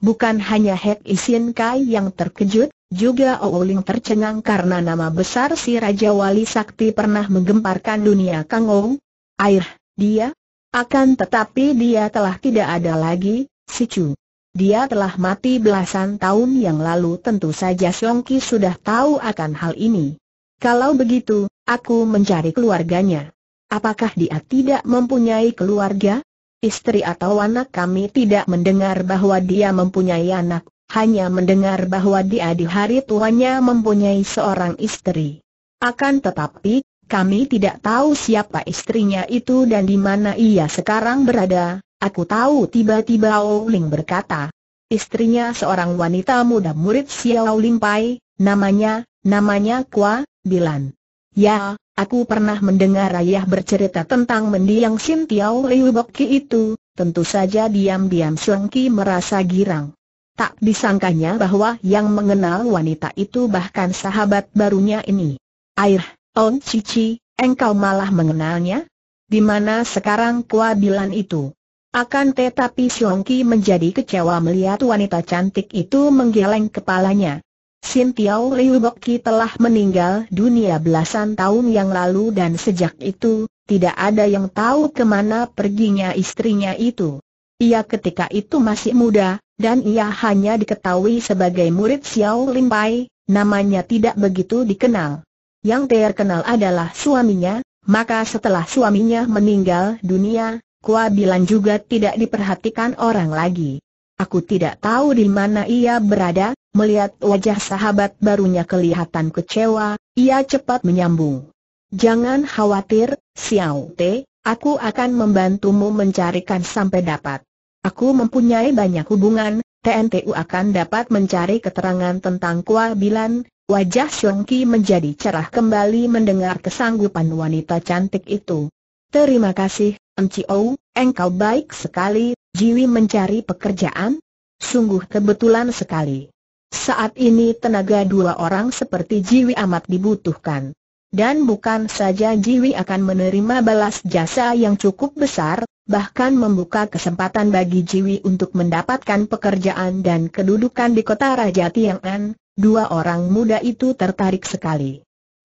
bukan hanya Hek Isin Kai yang terkejut, juga Ling tercengang karena nama besar si Raja Wali Sakti pernah menggemparkan dunia Kang Ou. Air, dia? Akan tetapi dia telah tidak ada lagi, si Chu. Dia telah mati belasan tahun yang lalu tentu saja Siong Ki sudah tahu akan hal ini. Kalau begitu, aku mencari keluarganya. Apakah dia tidak mempunyai keluarga? Istri atau anak kami tidak mendengar bahwa dia mempunyai anak, hanya mendengar bahwa dia di hari tuanya mempunyai seorang istri. Akan tetapi, kami tidak tahu siapa istrinya itu dan di mana ia sekarang berada. Aku tahu tiba-tiba Ouling berkata, istrinya seorang wanita muda murid Xiao Ling Pai, namanya, namanya Kua Bilan. Ya, Aku pernah mendengar ayah bercerita tentang mendiang Sin Tiao Liu Boki itu, tentu saja diam-diam siang Ki merasa girang. Tak disangkanya bahwa yang mengenal wanita itu bahkan sahabat barunya ini. Air, On Cici, engkau malah mengenalnya? Di mana sekarang kewabilan itu? Akan tetapi siang Ki menjadi kecewa melihat wanita cantik itu menggeleng kepalanya. Sin Tiao Liu Boki telah meninggal dunia belasan tahun yang lalu dan sejak itu, tidak ada yang tahu kemana perginya istrinya itu. Ia ketika itu masih muda, dan ia hanya diketahui sebagai murid Xiao Lim Pai, namanya tidak begitu dikenal. Yang terkenal adalah suaminya, maka setelah suaminya meninggal dunia, Kua Bilan juga tidak diperhatikan orang lagi. Aku tidak tahu di mana ia berada, melihat wajah sahabat barunya kelihatan kecewa, ia cepat menyambung. Jangan khawatir, Xiao Te, aku akan membantumu mencarikan sampai dapat. Aku mempunyai banyak hubungan, TNTU akan dapat mencari keterangan tentang Kua Bilan. Wajah Ki menjadi cerah kembali mendengar kesanggupan wanita cantik itu. Terima kasih, Enciou, engkau baik sekali, Jiwi mencari pekerjaan, Sungguh kebetulan sekali. Saat ini tenaga dua orang seperti Jiwi amat dibutuhkan. Dan bukan saja Jiwi akan menerima balas jasa yang cukup besar, bahkan membuka kesempatan bagi Jiwi untuk mendapatkan pekerjaan dan kedudukan di kota Raja Tiang'an, dua orang muda itu tertarik sekali.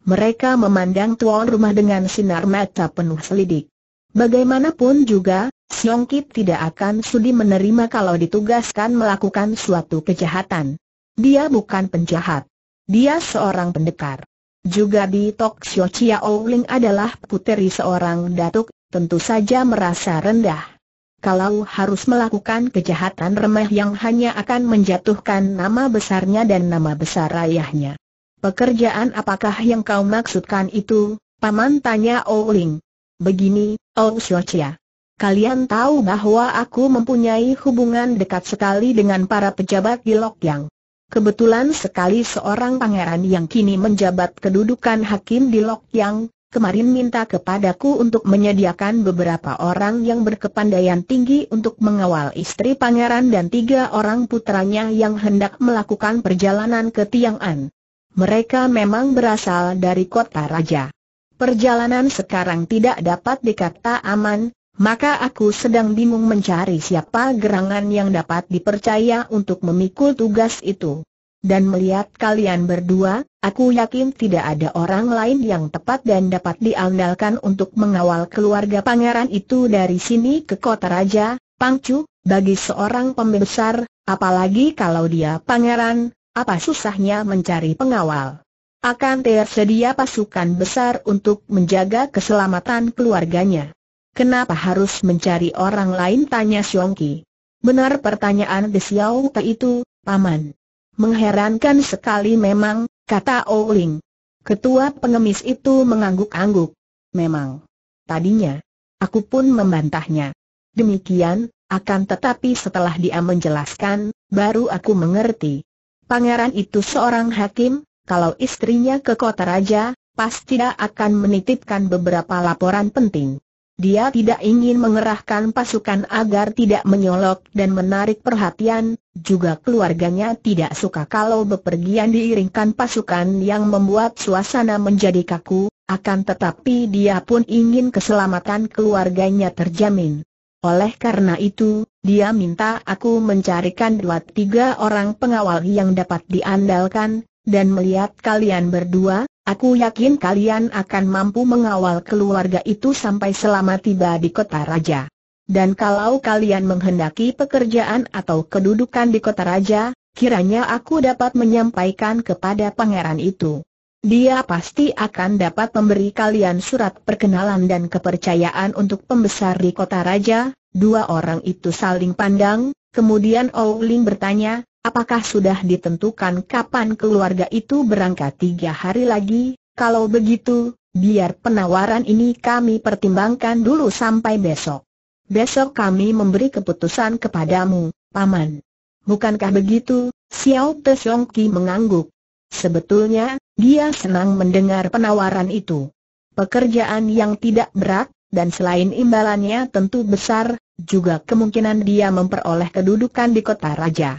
Mereka memandang tuan rumah dengan sinar mata penuh selidik. Bagaimanapun juga, Siong Kit tidak akan sudi menerima kalau ditugaskan melakukan suatu kejahatan. Dia bukan penjahat. Dia seorang pendekar. Juga di Tok Sio Chia Ouling adalah puteri seorang datuk, tentu saja merasa rendah. Kalau harus melakukan kejahatan remeh yang hanya akan menjatuhkan nama besarnya dan nama besar ayahnya. Pekerjaan apakah yang kau maksudkan itu, Paman tanya Ouling. Begini, Ou Sio Chia. Kalian tahu bahwa aku mempunyai hubungan dekat sekali dengan para pejabat di Lokyang. Kebetulan sekali seorang pangeran yang kini menjabat kedudukan hakim di Lokyang, kemarin minta kepadaku untuk menyediakan beberapa orang yang berkepandaian tinggi untuk mengawal istri pangeran dan tiga orang putranya yang hendak melakukan perjalanan ke Tiang'an. Mereka memang berasal dari kota raja. Perjalanan sekarang tidak dapat dikata aman, maka aku sedang bingung mencari siapa gerangan yang dapat dipercaya untuk memikul tugas itu. Dan melihat kalian berdua, aku yakin tidak ada orang lain yang tepat dan dapat diandalkan untuk mengawal keluarga pangeran itu dari sini ke kota raja, Pangcu, bagi seorang pembesar, apalagi kalau dia pangeran, apa susahnya mencari pengawal. Akan tersedia pasukan besar untuk menjaga keselamatan keluarganya. Kenapa harus mencari orang lain tanya Xiongki. Benar pertanyaan De Xiao Te itu, Paman. Mengherankan sekali memang, kata Ouling. Ketua pengemis itu mengangguk-angguk. Memang. Tadinya. Aku pun membantahnya. Demikian, akan tetapi setelah dia menjelaskan, baru aku mengerti. Pangeran itu seorang hakim, kalau istrinya ke kota raja, pasti dia akan menitipkan beberapa laporan penting. Dia tidak ingin mengerahkan pasukan agar tidak menyolok dan menarik perhatian, juga keluarganya tidak suka kalau bepergian diiringkan pasukan yang membuat suasana menjadi kaku, akan tetapi dia pun ingin keselamatan keluarganya terjamin. Oleh karena itu, dia minta aku mencarikan dua tiga orang pengawal yang dapat diandalkan, dan melihat kalian berdua, aku yakin kalian akan mampu mengawal keluarga itu sampai selama tiba di kota raja. Dan kalau kalian menghendaki pekerjaan atau kedudukan di kota raja, kiranya aku dapat menyampaikan kepada pangeran itu. Dia pasti akan dapat memberi kalian surat perkenalan dan kepercayaan untuk pembesar di kota raja. Dua orang itu saling pandang, kemudian Ouling bertanya, Apakah sudah ditentukan kapan keluarga itu berangkat tiga hari lagi? Kalau begitu, biar penawaran ini kami pertimbangkan dulu sampai besok. Besok kami memberi keputusan kepadamu, Paman. Bukankah begitu? Xiao Te Xiong Ki mengangguk. Sebetulnya, dia senang mendengar penawaran itu. Pekerjaan yang tidak berat, dan selain imbalannya tentu besar, juga kemungkinan dia memperoleh kedudukan di kota raja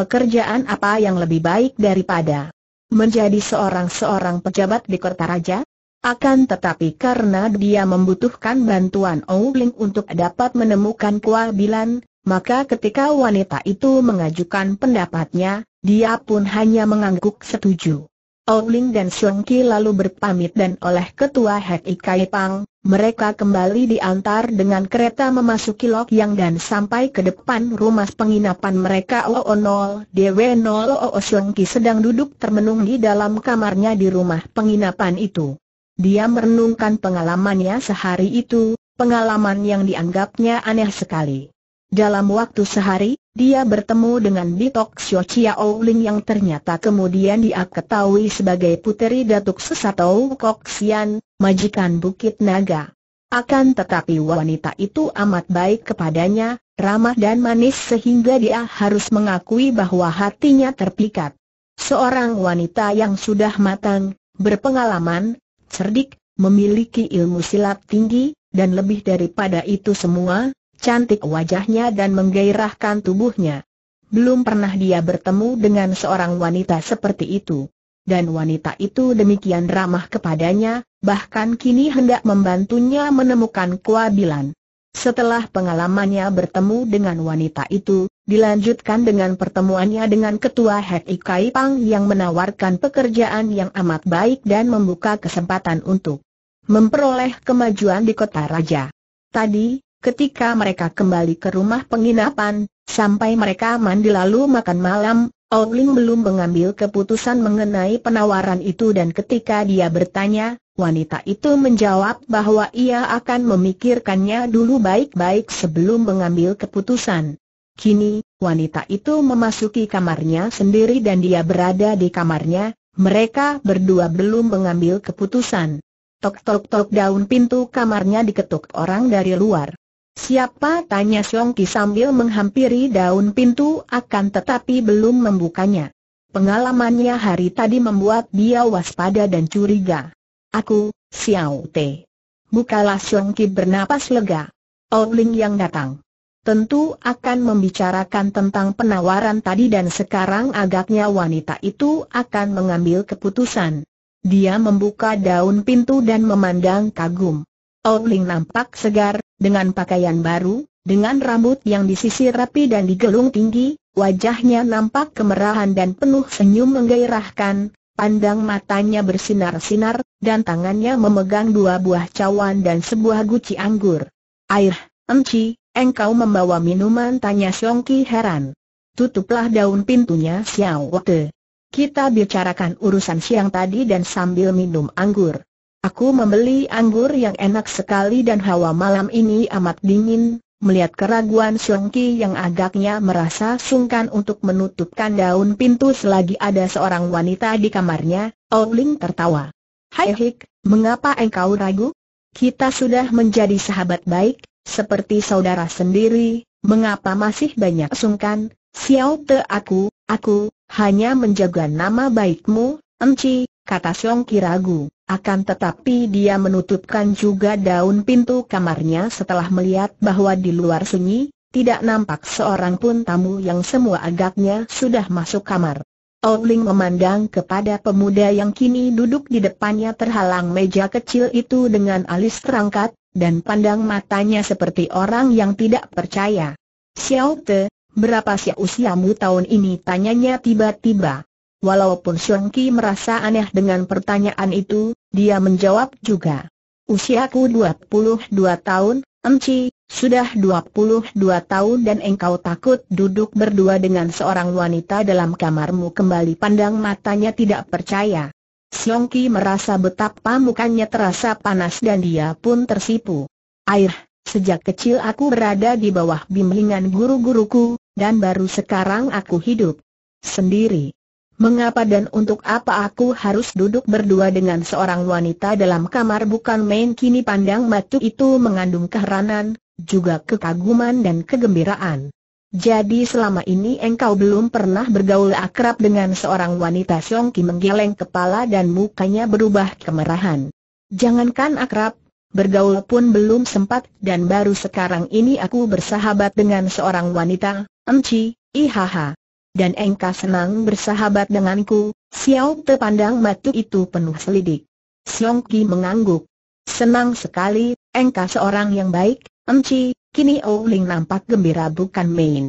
pekerjaan apa yang lebih baik daripada menjadi seorang-seorang pejabat di kota raja? Akan tetapi karena dia membutuhkan bantuan Ouling untuk dapat menemukan kuabilan, maka ketika wanita itu mengajukan pendapatnya, dia pun hanya mengangguk setuju. Ouling dan Qi lalu berpamit dan oleh ketua Hek Ikai Pang, mereka kembali diantar dengan kereta memasuki Lok Yang dan sampai ke depan rumah penginapan mereka OO0 DW0 OO Selengki sedang duduk termenung di dalam kamarnya di rumah penginapan itu. Dia merenungkan pengalamannya sehari itu, pengalaman yang dianggapnya aneh sekali. Dalam waktu sehari, dia bertemu dengan Bitok Xio Chia Ouling yang ternyata kemudian dia ketahui sebagai puteri Datuk sesatou, Kok Sian, majikan Bukit Naga. Akan tetapi wanita itu amat baik kepadanya, ramah dan manis sehingga dia harus mengakui bahwa hatinya terpikat. Seorang wanita yang sudah matang, berpengalaman, cerdik, memiliki ilmu silat tinggi, dan lebih daripada itu semua, cantik wajahnya dan menggairahkan tubuhnya. Belum pernah dia bertemu dengan seorang wanita seperti itu. Dan wanita itu demikian ramah kepadanya, bahkan kini hendak membantunya menemukan kewabilan. Setelah pengalamannya bertemu dengan wanita itu, dilanjutkan dengan pertemuannya dengan ketua Hei Pang yang menawarkan pekerjaan yang amat baik dan membuka kesempatan untuk memperoleh kemajuan di kota raja. Tadi, Ketika mereka kembali ke rumah penginapan, sampai mereka mandi lalu makan malam, Ogling belum mengambil keputusan mengenai penawaran itu dan ketika dia bertanya, wanita itu menjawab bahwa ia akan memikirkannya dulu baik-baik sebelum mengambil keputusan. Kini, wanita itu memasuki kamarnya sendiri dan dia berada di kamarnya, mereka berdua belum mengambil keputusan. Tok tok tok daun pintu kamarnya diketuk orang dari luar. Siapa tanya Ki sambil menghampiri daun pintu akan tetapi belum membukanya. Pengalamannya hari tadi membuat dia waspada dan curiga. Aku, Xiao Te. Bukalah Ki bernapas lega. Ling yang datang. Tentu akan membicarakan tentang penawaran tadi dan sekarang agaknya wanita itu akan mengambil keputusan. Dia membuka daun pintu dan memandang kagum. Ling nampak segar, dengan pakaian baru, dengan rambut yang disisir rapi dan digelung tinggi, wajahnya nampak kemerahan dan penuh senyum menggairahkan, pandang matanya bersinar-sinar, dan tangannya memegang dua buah cawan dan sebuah guci anggur. Air, Enci, engkau membawa minuman tanya Qi heran. Tutuplah daun pintunya Xiao Wote. Kita bicarakan urusan siang tadi dan sambil minum anggur. Aku membeli anggur yang enak sekali dan hawa malam ini amat dingin, melihat keraguan Ki yang agaknya merasa sungkan untuk menutupkan daun pintu selagi ada seorang wanita di kamarnya, Ouling tertawa. Hai Hik, mengapa engkau ragu? Kita sudah menjadi sahabat baik, seperti saudara sendiri, mengapa masih banyak sungkan? Xiao te aku, aku, hanya menjaga nama baikmu, Enci, kata Song Kiragu. Akan tetapi dia menutupkan juga daun pintu kamarnya setelah melihat bahwa di luar sunyi, tidak nampak seorang pun tamu yang semua agaknya sudah masuk kamar. Ouling memandang kepada pemuda yang kini duduk di depannya terhalang meja kecil itu dengan alis terangkat, dan pandang matanya seperti orang yang tidak percaya. Xiao Te, berapa sih usiamu tahun ini? Tanyanya tiba-tiba. Walaupun Xiong Ki merasa aneh dengan pertanyaan itu, dia menjawab juga. Usiaku 22 tahun, Emci, sudah 22 tahun dan engkau takut duduk berdua dengan seorang wanita dalam kamarmu kembali pandang matanya tidak percaya. Xiong Ki merasa betapa mukanya terasa panas dan dia pun tersipu. Air, sejak kecil aku berada di bawah bimbingan guru-guruku, dan baru sekarang aku hidup sendiri. Mengapa dan untuk apa aku harus duduk berdua dengan seorang wanita dalam kamar bukan main kini pandang matu itu mengandung keheranan, juga kekaguman dan kegembiraan. Jadi selama ini engkau belum pernah bergaul akrab dengan seorang wanita Songki Ki menggeleng kepala dan mukanya berubah kemerahan. Jangankan akrab, bergaul pun belum sempat dan baru sekarang ini aku bersahabat dengan seorang wanita, Emci, ihaha dan engkau senang bersahabat denganku, Xiao Te pandang matu itu penuh selidik. Xiong Ki mengangguk. Senang sekali, engkau seorang yang baik, Enci. kini Ling nampak gembira bukan main.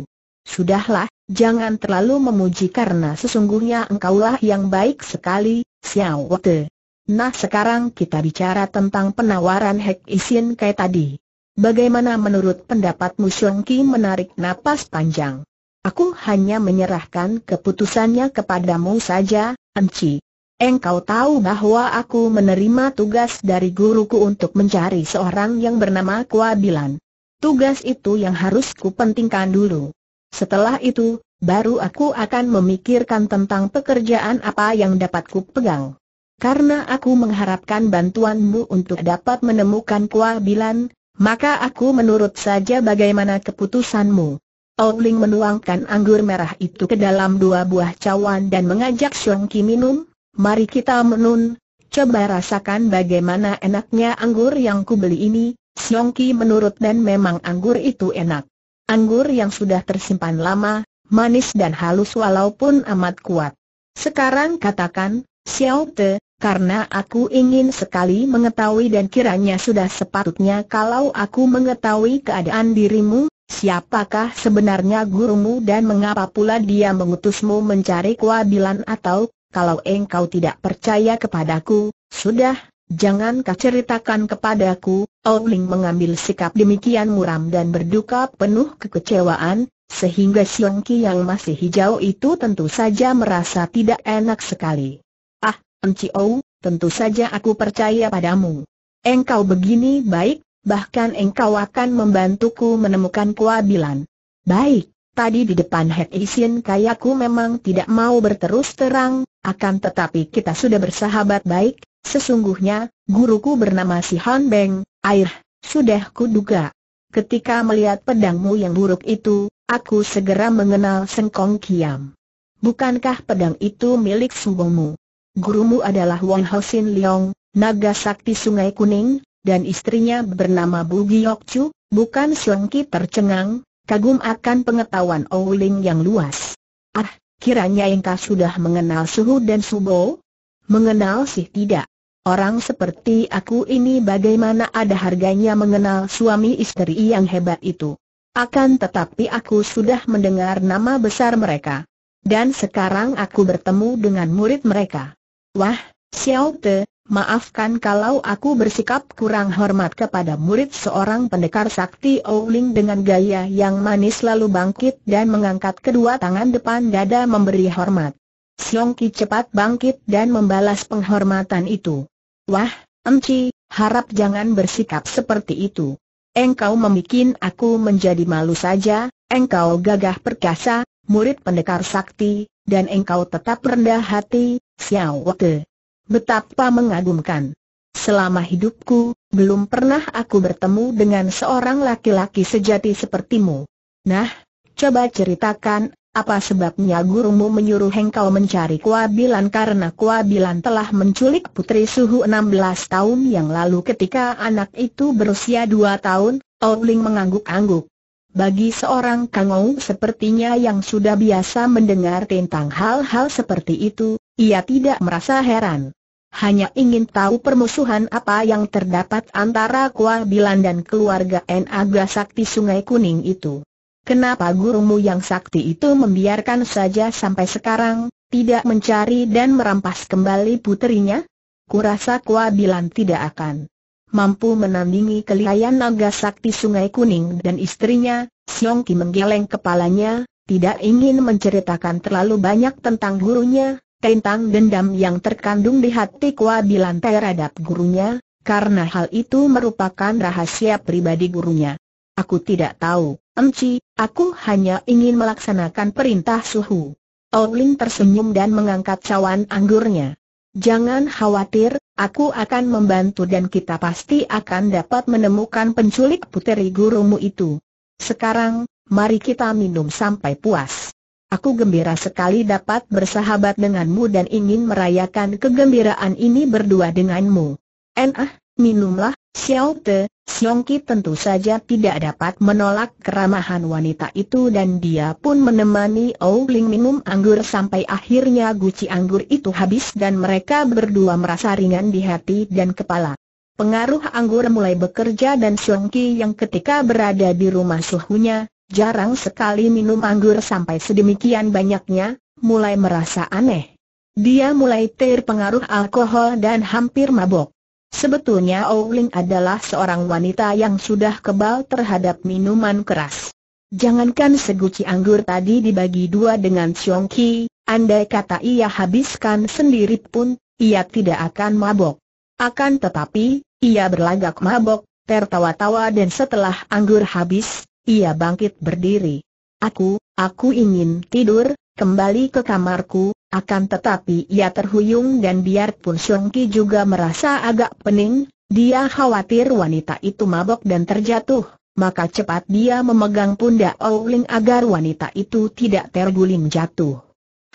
Sudahlah, jangan terlalu memuji karena sesungguhnya engkaulah yang baik sekali, Xiao Te. Nah sekarang kita bicara tentang penawaran Hek Isin kayak tadi. Bagaimana menurut pendapatmu Xiong Ki menarik napas panjang? Aku hanya menyerahkan keputusannya kepadamu saja, Enci. Engkau tahu bahwa aku menerima tugas dari guruku untuk mencari seorang yang bernama Kuabilan. Tugas itu yang harus kupentingkan dulu. Setelah itu, baru aku akan memikirkan tentang pekerjaan apa yang dapat ku pegang. Karena aku mengharapkan bantuanmu untuk dapat menemukan Kuabilan, maka aku menurut saja bagaimana keputusanmu. Ling menuangkan anggur merah itu ke dalam dua buah cawan dan mengajak Xiong Ki minum. Mari kita menun, coba rasakan bagaimana enaknya anggur yang kubeli ini. Xiong Ki menurut dan memang anggur itu enak. Anggur yang sudah tersimpan lama, manis dan halus walaupun amat kuat. Sekarang katakan, Xiao Te, karena aku ingin sekali mengetahui dan kiranya sudah sepatutnya kalau aku mengetahui keadaan dirimu, siapakah sebenarnya gurumu dan mengapa pula dia mengutusmu mencari kuabilan atau, kalau engkau tidak percaya kepadaku, sudah, jangan kau ceritakan kepadaku, Ouling mengambil sikap demikian muram dan berduka penuh kekecewaan, sehingga Siong Ki yang masih hijau itu tentu saja merasa tidak enak sekali. Ah, Enci Ou, tentu saja aku percaya padamu. Engkau begini baik, bahkan engkau akan membantuku menemukan kuabilan. Baik, tadi di depan Hek Isin kayakku memang tidak mau berterus terang, akan tetapi kita sudah bersahabat baik, sesungguhnya, guruku bernama si Han Beng, air, sudah kuduga. Ketika melihat pedangmu yang buruk itu, aku segera mengenal Sengkong Kiam. Bukankah pedang itu milik sumbongmu? Gurumu adalah Wang Sin Leong, naga sakti Sungai Kuning, dan istrinya bernama Bu Chu, bukan Selengki tercengang, kagum akan pengetahuan Owling yang luas. Ah, kiranya engkau sudah mengenal Suhu dan Subo? Mengenal sih tidak. Orang seperti aku ini bagaimana ada harganya mengenal suami istri yang hebat itu. Akan tetapi aku sudah mendengar nama besar mereka. Dan sekarang aku bertemu dengan murid mereka. Wah, Xiao Te, Maafkan kalau aku bersikap kurang hormat kepada murid seorang pendekar sakti Ouling dengan gaya yang manis lalu bangkit dan mengangkat kedua tangan depan dada memberi hormat. Siong Ki cepat bangkit dan membalas penghormatan itu. Wah, Emci, harap jangan bersikap seperti itu. Engkau membuat aku menjadi malu saja, engkau gagah perkasa, murid pendekar sakti, dan engkau tetap rendah hati, Xiao Wate. Betapa mengagumkan. Selama hidupku, belum pernah aku bertemu dengan seorang laki-laki sejati sepertimu. Nah, coba ceritakan, apa sebabnya gurumu menyuruh engkau mencari Kuabilan karena Kuabilan telah menculik putri suhu 16 tahun yang lalu ketika anak itu berusia 2 tahun, Ouling mengangguk-angguk. Bagi seorang kangong sepertinya yang sudah biasa mendengar tentang hal-hal seperti itu, ia tidak merasa heran. Hanya ingin tahu permusuhan apa yang terdapat antara Kua Bilan dan keluarga Naga Sakti Sungai Kuning itu. Kenapa gurumu yang sakti itu membiarkan saja sampai sekarang, tidak mencari dan merampas kembali puterinya? Kurasa Kua Bilan tidak akan mampu menandingi kelihayan naga sakti Sungai Kuning dan istrinya, Siong Ki menggeleng kepalanya, tidak ingin menceritakan terlalu banyak tentang gurunya, tentang dendam yang terkandung di hati Kwa Bilan terhadap gurunya, karena hal itu merupakan rahasia pribadi gurunya. Aku tidak tahu, Emci, aku hanya ingin melaksanakan perintah suhu. Ouling tersenyum dan mengangkat cawan anggurnya. Jangan khawatir, Aku akan membantu dan kita pasti akan dapat menemukan penculik puteri gurumu itu. Sekarang, mari kita minum sampai puas. Aku gembira sekali dapat bersahabat denganmu dan ingin merayakan kegembiraan ini berdua denganmu. Enah, minumlah, Xiao Te, Ki tentu saja tidak dapat menolak keramahan wanita itu dan dia pun menemani Ling minum anggur sampai akhirnya guci anggur itu habis dan mereka berdua merasa ringan di hati dan kepala. Pengaruh anggur mulai bekerja dan Ki yang ketika berada di rumah suhunya, jarang sekali minum anggur sampai sedemikian banyaknya, mulai merasa aneh. Dia mulai terpengaruh alkohol dan hampir mabok. Sebetulnya Ouling adalah seorang wanita yang sudah kebal terhadap minuman keras. Jangankan seguci anggur tadi dibagi dua dengan Xiong Ki, andai kata ia habiskan sendiri pun, ia tidak akan mabok. Akan tetapi, ia berlagak mabok, tertawa-tawa dan setelah anggur habis, ia bangkit berdiri. Aku, aku ingin tidur, kembali ke kamarku, akan tetapi ia terhuyung dan biarpun Songki Ki juga merasa agak pening, dia khawatir wanita itu mabok dan terjatuh, maka cepat dia memegang pundak Ouling agar wanita itu tidak terguling jatuh.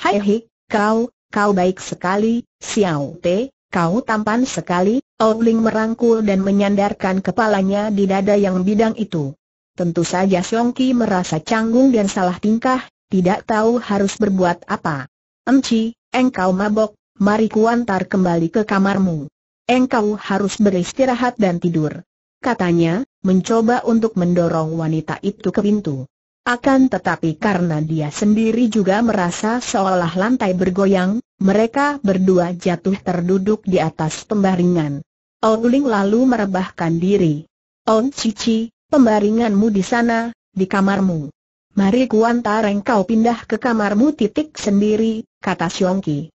Hai hei, kau, kau baik sekali, Xiao Te, kau tampan sekali, Ouling merangkul dan menyandarkan kepalanya di dada yang bidang itu. Tentu saja Song Ki merasa canggung dan salah tingkah, tidak tahu harus berbuat apa. Enci, engkau mabok, mari kuantar kembali ke kamarmu. Engkau harus beristirahat dan tidur. Katanya, mencoba untuk mendorong wanita itu ke pintu. Akan tetapi karena dia sendiri juga merasa seolah lantai bergoyang, mereka berdua jatuh terduduk di atas pembaringan. Ouling lalu merebahkan diri. On Cici, pembaringanmu di sana, di kamarmu. Mari kuantar engkau pindah ke kamarmu titik sendiri, kata Xiongki.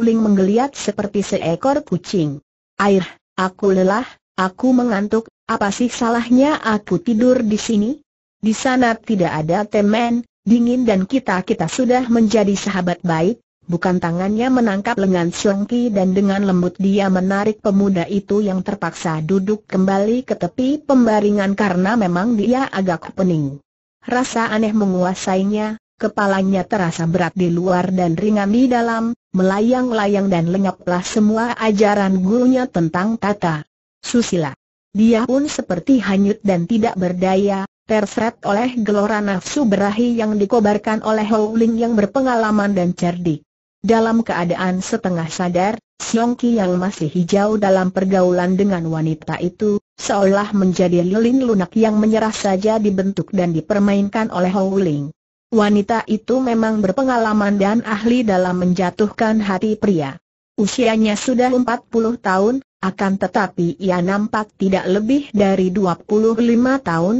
Ling menggeliat seperti seekor kucing. Air, aku lelah, aku mengantuk, apa sih salahnya aku tidur di sini? Di sana tidak ada temen, dingin dan kita-kita sudah menjadi sahabat baik, bukan tangannya menangkap lengan Xiongki dan dengan lembut dia menarik pemuda itu yang terpaksa duduk kembali ke tepi pembaringan karena memang dia agak pening. Rasa aneh menguasainya, kepalanya terasa berat di luar dan ringan di dalam, melayang-layang dan lenyaplah semua ajaran gurunya tentang tata susila. Dia pun seperti hanyut dan tidak berdaya, terseret oleh gelora nafsu berahi yang dikobarkan oleh Howling yang berpengalaman dan cerdik. Dalam keadaan setengah sadar, Siong Ki yang masih hijau dalam pergaulan dengan wanita itu, seolah menjadi lilin lunak yang menyerah saja dibentuk dan dipermainkan oleh Howling wanita itu memang berpengalaman dan ahli dalam menjatuhkan hati pria. Usianya sudah 40 tahun, akan tetapi ia nampak tidak lebih dari 25 tahun.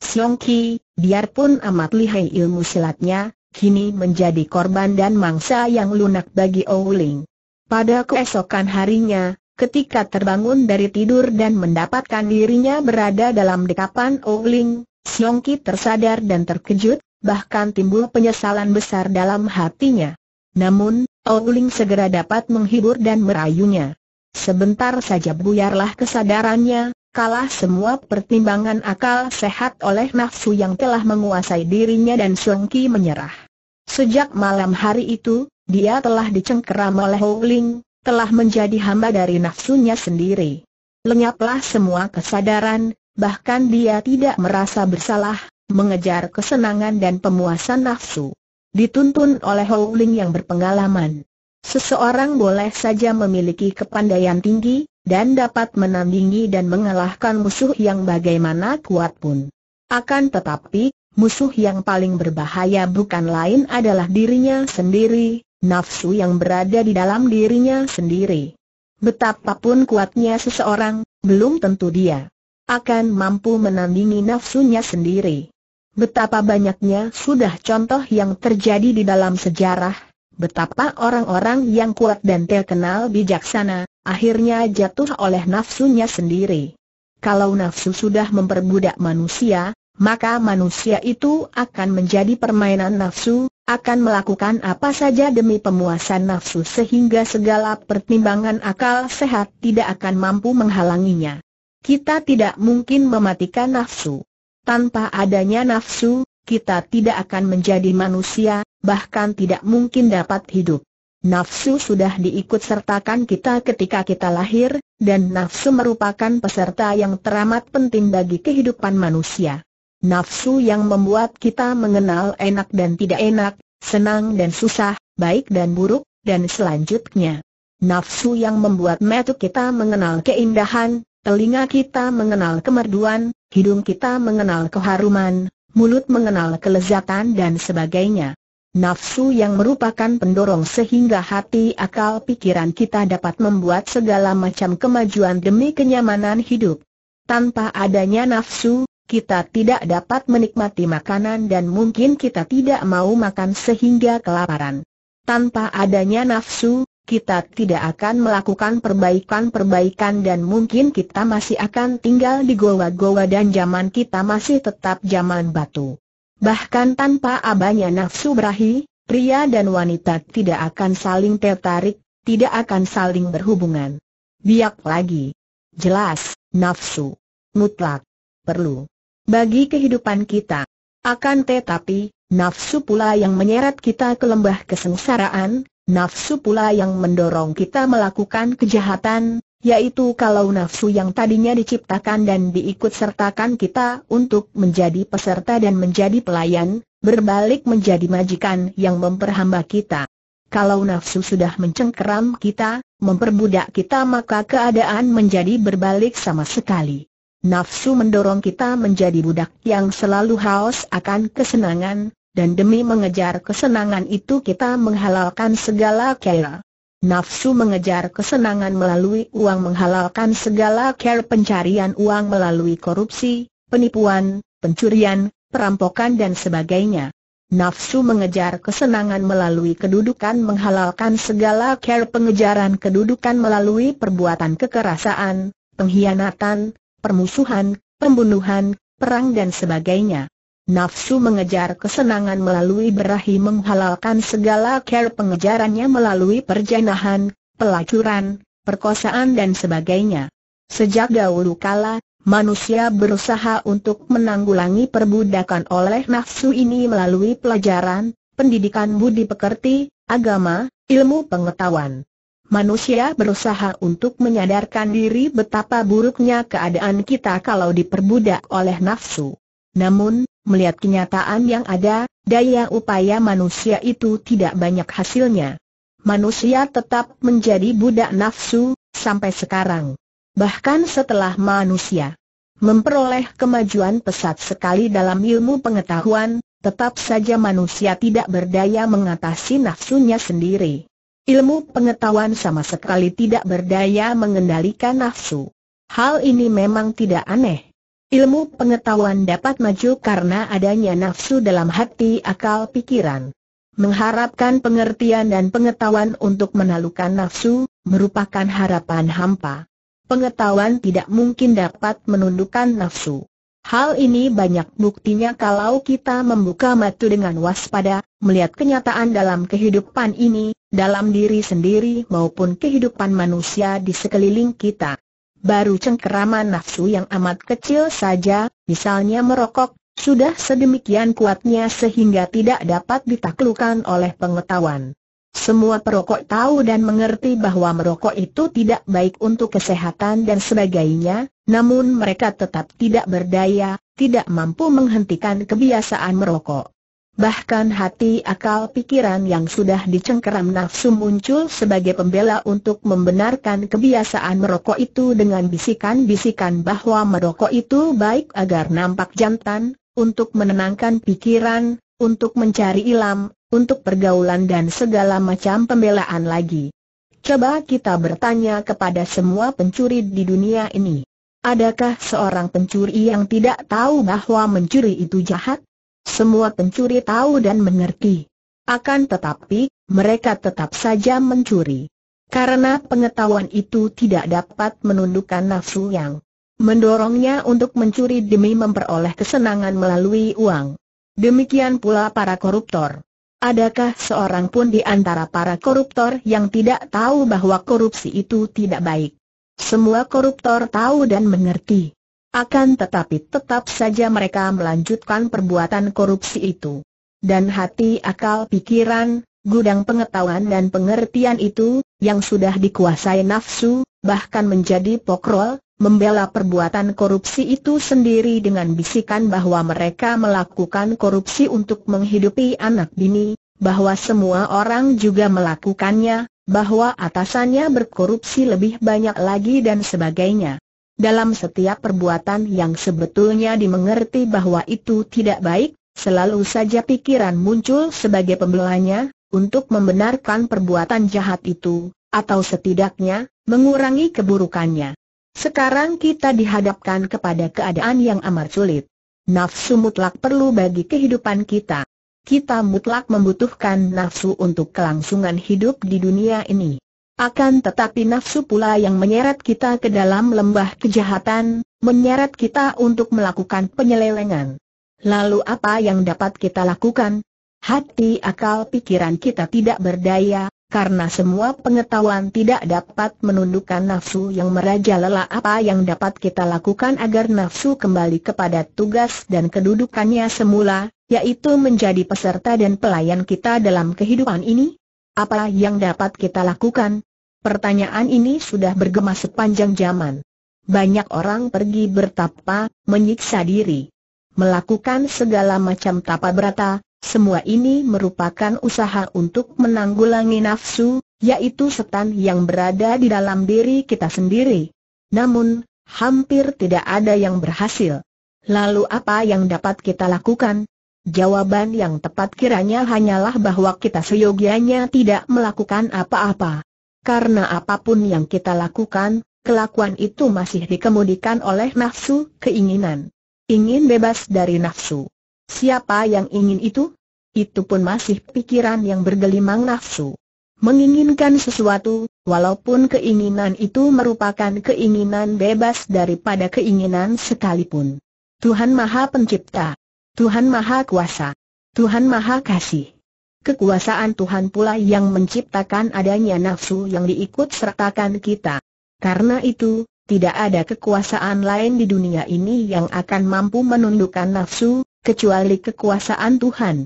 Siong Ki, biarpun amat lihai ilmu silatnya, kini menjadi korban dan mangsa yang lunak bagi Ouling. Pada keesokan harinya, ketika terbangun dari tidur dan mendapatkan dirinya berada dalam dekapan Ouling, Siong Ki tersadar dan terkejut, bahkan timbul penyesalan besar dalam hatinya. Namun, Ouling segera dapat menghibur dan merayunya. Sebentar saja buyarlah kesadarannya, kalah semua pertimbangan akal sehat oleh nafsu yang telah menguasai dirinya dan Songki menyerah. Sejak malam hari itu, dia telah dicengkeram oleh Ouling, telah menjadi hamba dari nafsunya sendiri. Lenyaplah semua kesadaran, bahkan dia tidak merasa bersalah, mengejar kesenangan dan pemuasan nafsu. Dituntun oleh Howling yang berpengalaman. Seseorang boleh saja memiliki kepandaian tinggi, dan dapat menandingi dan mengalahkan musuh yang bagaimana kuat pun. Akan tetapi, musuh yang paling berbahaya bukan lain adalah dirinya sendiri, nafsu yang berada di dalam dirinya sendiri. Betapapun kuatnya seseorang, belum tentu dia akan mampu menandingi nafsunya sendiri. Betapa banyaknya sudah contoh yang terjadi di dalam sejarah, betapa orang-orang yang kuat dan terkenal bijaksana, akhirnya jatuh oleh nafsunya sendiri. Kalau nafsu sudah memperbudak manusia, maka manusia itu akan menjadi permainan nafsu, akan melakukan apa saja demi pemuasan nafsu sehingga segala pertimbangan akal sehat tidak akan mampu menghalanginya. Kita tidak mungkin mematikan nafsu. Tanpa adanya nafsu, kita tidak akan menjadi manusia, bahkan tidak mungkin dapat hidup. Nafsu sudah diikut sertakan kita ketika kita lahir, dan nafsu merupakan peserta yang teramat penting bagi kehidupan manusia. Nafsu yang membuat kita mengenal enak dan tidak enak, senang dan susah, baik dan buruk, dan selanjutnya. Nafsu yang membuat metu kita mengenal keindahan, telinga kita mengenal kemerduan, hidung kita mengenal keharuman, mulut mengenal kelezatan dan sebagainya. Nafsu yang merupakan pendorong sehingga hati akal pikiran kita dapat membuat segala macam kemajuan demi kenyamanan hidup. Tanpa adanya nafsu, kita tidak dapat menikmati makanan dan mungkin kita tidak mau makan sehingga kelaparan. Tanpa adanya nafsu, kita tidak akan melakukan perbaikan-perbaikan dan mungkin kita masih akan tinggal di goa-goa dan zaman kita masih tetap zaman batu. Bahkan tanpa abahnya nafsu berahi, pria dan wanita tidak akan saling tertarik, tidak akan saling berhubungan. Biak lagi. Jelas, nafsu. Mutlak. Perlu. Bagi kehidupan kita. Akan tetapi, nafsu pula yang menyeret kita ke lembah kesengsaraan, nafsu pula yang mendorong kita melakukan kejahatan, yaitu kalau nafsu yang tadinya diciptakan dan diikut sertakan kita untuk menjadi peserta dan menjadi pelayan, berbalik menjadi majikan yang memperhamba kita. Kalau nafsu sudah mencengkeram kita, memperbudak kita maka keadaan menjadi berbalik sama sekali. Nafsu mendorong kita menjadi budak yang selalu haus akan kesenangan, dan demi mengejar kesenangan itu kita menghalalkan segala cara. Nafsu mengejar kesenangan melalui uang menghalalkan segala care pencarian uang melalui korupsi, penipuan, pencurian, perampokan dan sebagainya. Nafsu mengejar kesenangan melalui kedudukan menghalalkan segala care pengejaran kedudukan melalui perbuatan kekerasan, pengkhianatan, permusuhan, pembunuhan, perang dan sebagainya. Nafsu mengejar kesenangan melalui berahi menghalalkan segala care pengejarannya melalui perjanahan, pelacuran, perkosaan dan sebagainya. Sejak dahulu kala, manusia berusaha untuk menanggulangi perbudakan oleh nafsu ini melalui pelajaran, pendidikan budi pekerti, agama, ilmu pengetahuan. Manusia berusaha untuk menyadarkan diri betapa buruknya keadaan kita kalau diperbudak oleh nafsu. Namun, melihat kenyataan yang ada, daya upaya manusia itu tidak banyak hasilnya. Manusia tetap menjadi budak nafsu, sampai sekarang. Bahkan setelah manusia memperoleh kemajuan pesat sekali dalam ilmu pengetahuan, tetap saja manusia tidak berdaya mengatasi nafsunya sendiri. Ilmu pengetahuan sama sekali tidak berdaya mengendalikan nafsu. Hal ini memang tidak aneh. Ilmu pengetahuan dapat maju karena adanya nafsu dalam hati akal pikiran. Mengharapkan pengertian dan pengetahuan untuk menalukan nafsu, merupakan harapan hampa. Pengetahuan tidak mungkin dapat menundukkan nafsu. Hal ini banyak buktinya kalau kita membuka mata dengan waspada, melihat kenyataan dalam kehidupan ini, dalam diri sendiri maupun kehidupan manusia di sekeliling kita baru cengkerama nafsu yang amat kecil saja, misalnya merokok, sudah sedemikian kuatnya sehingga tidak dapat ditaklukan oleh pengetahuan. Semua perokok tahu dan mengerti bahwa merokok itu tidak baik untuk kesehatan dan sebagainya, namun mereka tetap tidak berdaya, tidak mampu menghentikan kebiasaan merokok. Bahkan hati akal pikiran yang sudah dicengkeram nafsu muncul sebagai pembela untuk membenarkan kebiasaan merokok itu dengan bisikan-bisikan bahwa merokok itu baik agar nampak jantan, untuk menenangkan pikiran, untuk mencari ilam, untuk pergaulan dan segala macam pembelaan lagi. Coba kita bertanya kepada semua pencuri di dunia ini. Adakah seorang pencuri yang tidak tahu bahwa mencuri itu jahat? Semua pencuri tahu dan mengerti. Akan tetapi, mereka tetap saja mencuri. Karena pengetahuan itu tidak dapat menundukkan nafsu yang mendorongnya untuk mencuri demi memperoleh kesenangan melalui uang. Demikian pula para koruptor. Adakah seorang pun di antara para koruptor yang tidak tahu bahwa korupsi itu tidak baik? Semua koruptor tahu dan mengerti. Akan tetapi tetap saja mereka melanjutkan perbuatan korupsi itu. Dan hati akal pikiran, gudang pengetahuan dan pengertian itu, yang sudah dikuasai nafsu, bahkan menjadi pokrol, membela perbuatan korupsi itu sendiri dengan bisikan bahwa mereka melakukan korupsi untuk menghidupi anak bini, bahwa semua orang juga melakukannya, bahwa atasannya berkorupsi lebih banyak lagi dan sebagainya dalam setiap perbuatan yang sebetulnya dimengerti bahwa itu tidak baik, selalu saja pikiran muncul sebagai pembelanya, untuk membenarkan perbuatan jahat itu, atau setidaknya, mengurangi keburukannya. Sekarang kita dihadapkan kepada keadaan yang amat sulit. Nafsu mutlak perlu bagi kehidupan kita. Kita mutlak membutuhkan nafsu untuk kelangsungan hidup di dunia ini. Akan tetapi nafsu pula yang menyeret kita ke dalam lembah kejahatan, menyeret kita untuk melakukan penyelewengan. Lalu apa yang dapat kita lakukan? Hati akal pikiran kita tidak berdaya, karena semua pengetahuan tidak dapat menundukkan nafsu yang merajalela apa yang dapat kita lakukan agar nafsu kembali kepada tugas dan kedudukannya semula, yaitu menjadi peserta dan pelayan kita dalam kehidupan ini? Apa yang dapat kita lakukan? Pertanyaan ini sudah bergema sepanjang zaman. Banyak orang pergi bertapa, menyiksa diri, melakukan segala macam tapa berata, semua ini merupakan usaha untuk menanggulangi nafsu, yaitu setan yang berada di dalam diri kita sendiri. Namun, hampir tidak ada yang berhasil. Lalu apa yang dapat kita lakukan? Jawaban yang tepat kiranya hanyalah bahwa kita seyogianya tidak melakukan apa-apa. Karena apapun yang kita lakukan, kelakuan itu masih dikemudikan oleh nafsu, keinginan. Ingin bebas dari nafsu. Siapa yang ingin itu? Itu pun masih pikiran yang bergelimang nafsu. Menginginkan sesuatu, walaupun keinginan itu merupakan keinginan bebas daripada keinginan sekalipun. Tuhan Maha Pencipta. Tuhan Maha Kuasa. Tuhan Maha Kasih. Kekuasaan Tuhan pula yang menciptakan adanya nafsu yang diikut sertakan kita. Karena itu, tidak ada kekuasaan lain di dunia ini yang akan mampu menundukkan nafsu, kecuali kekuasaan Tuhan.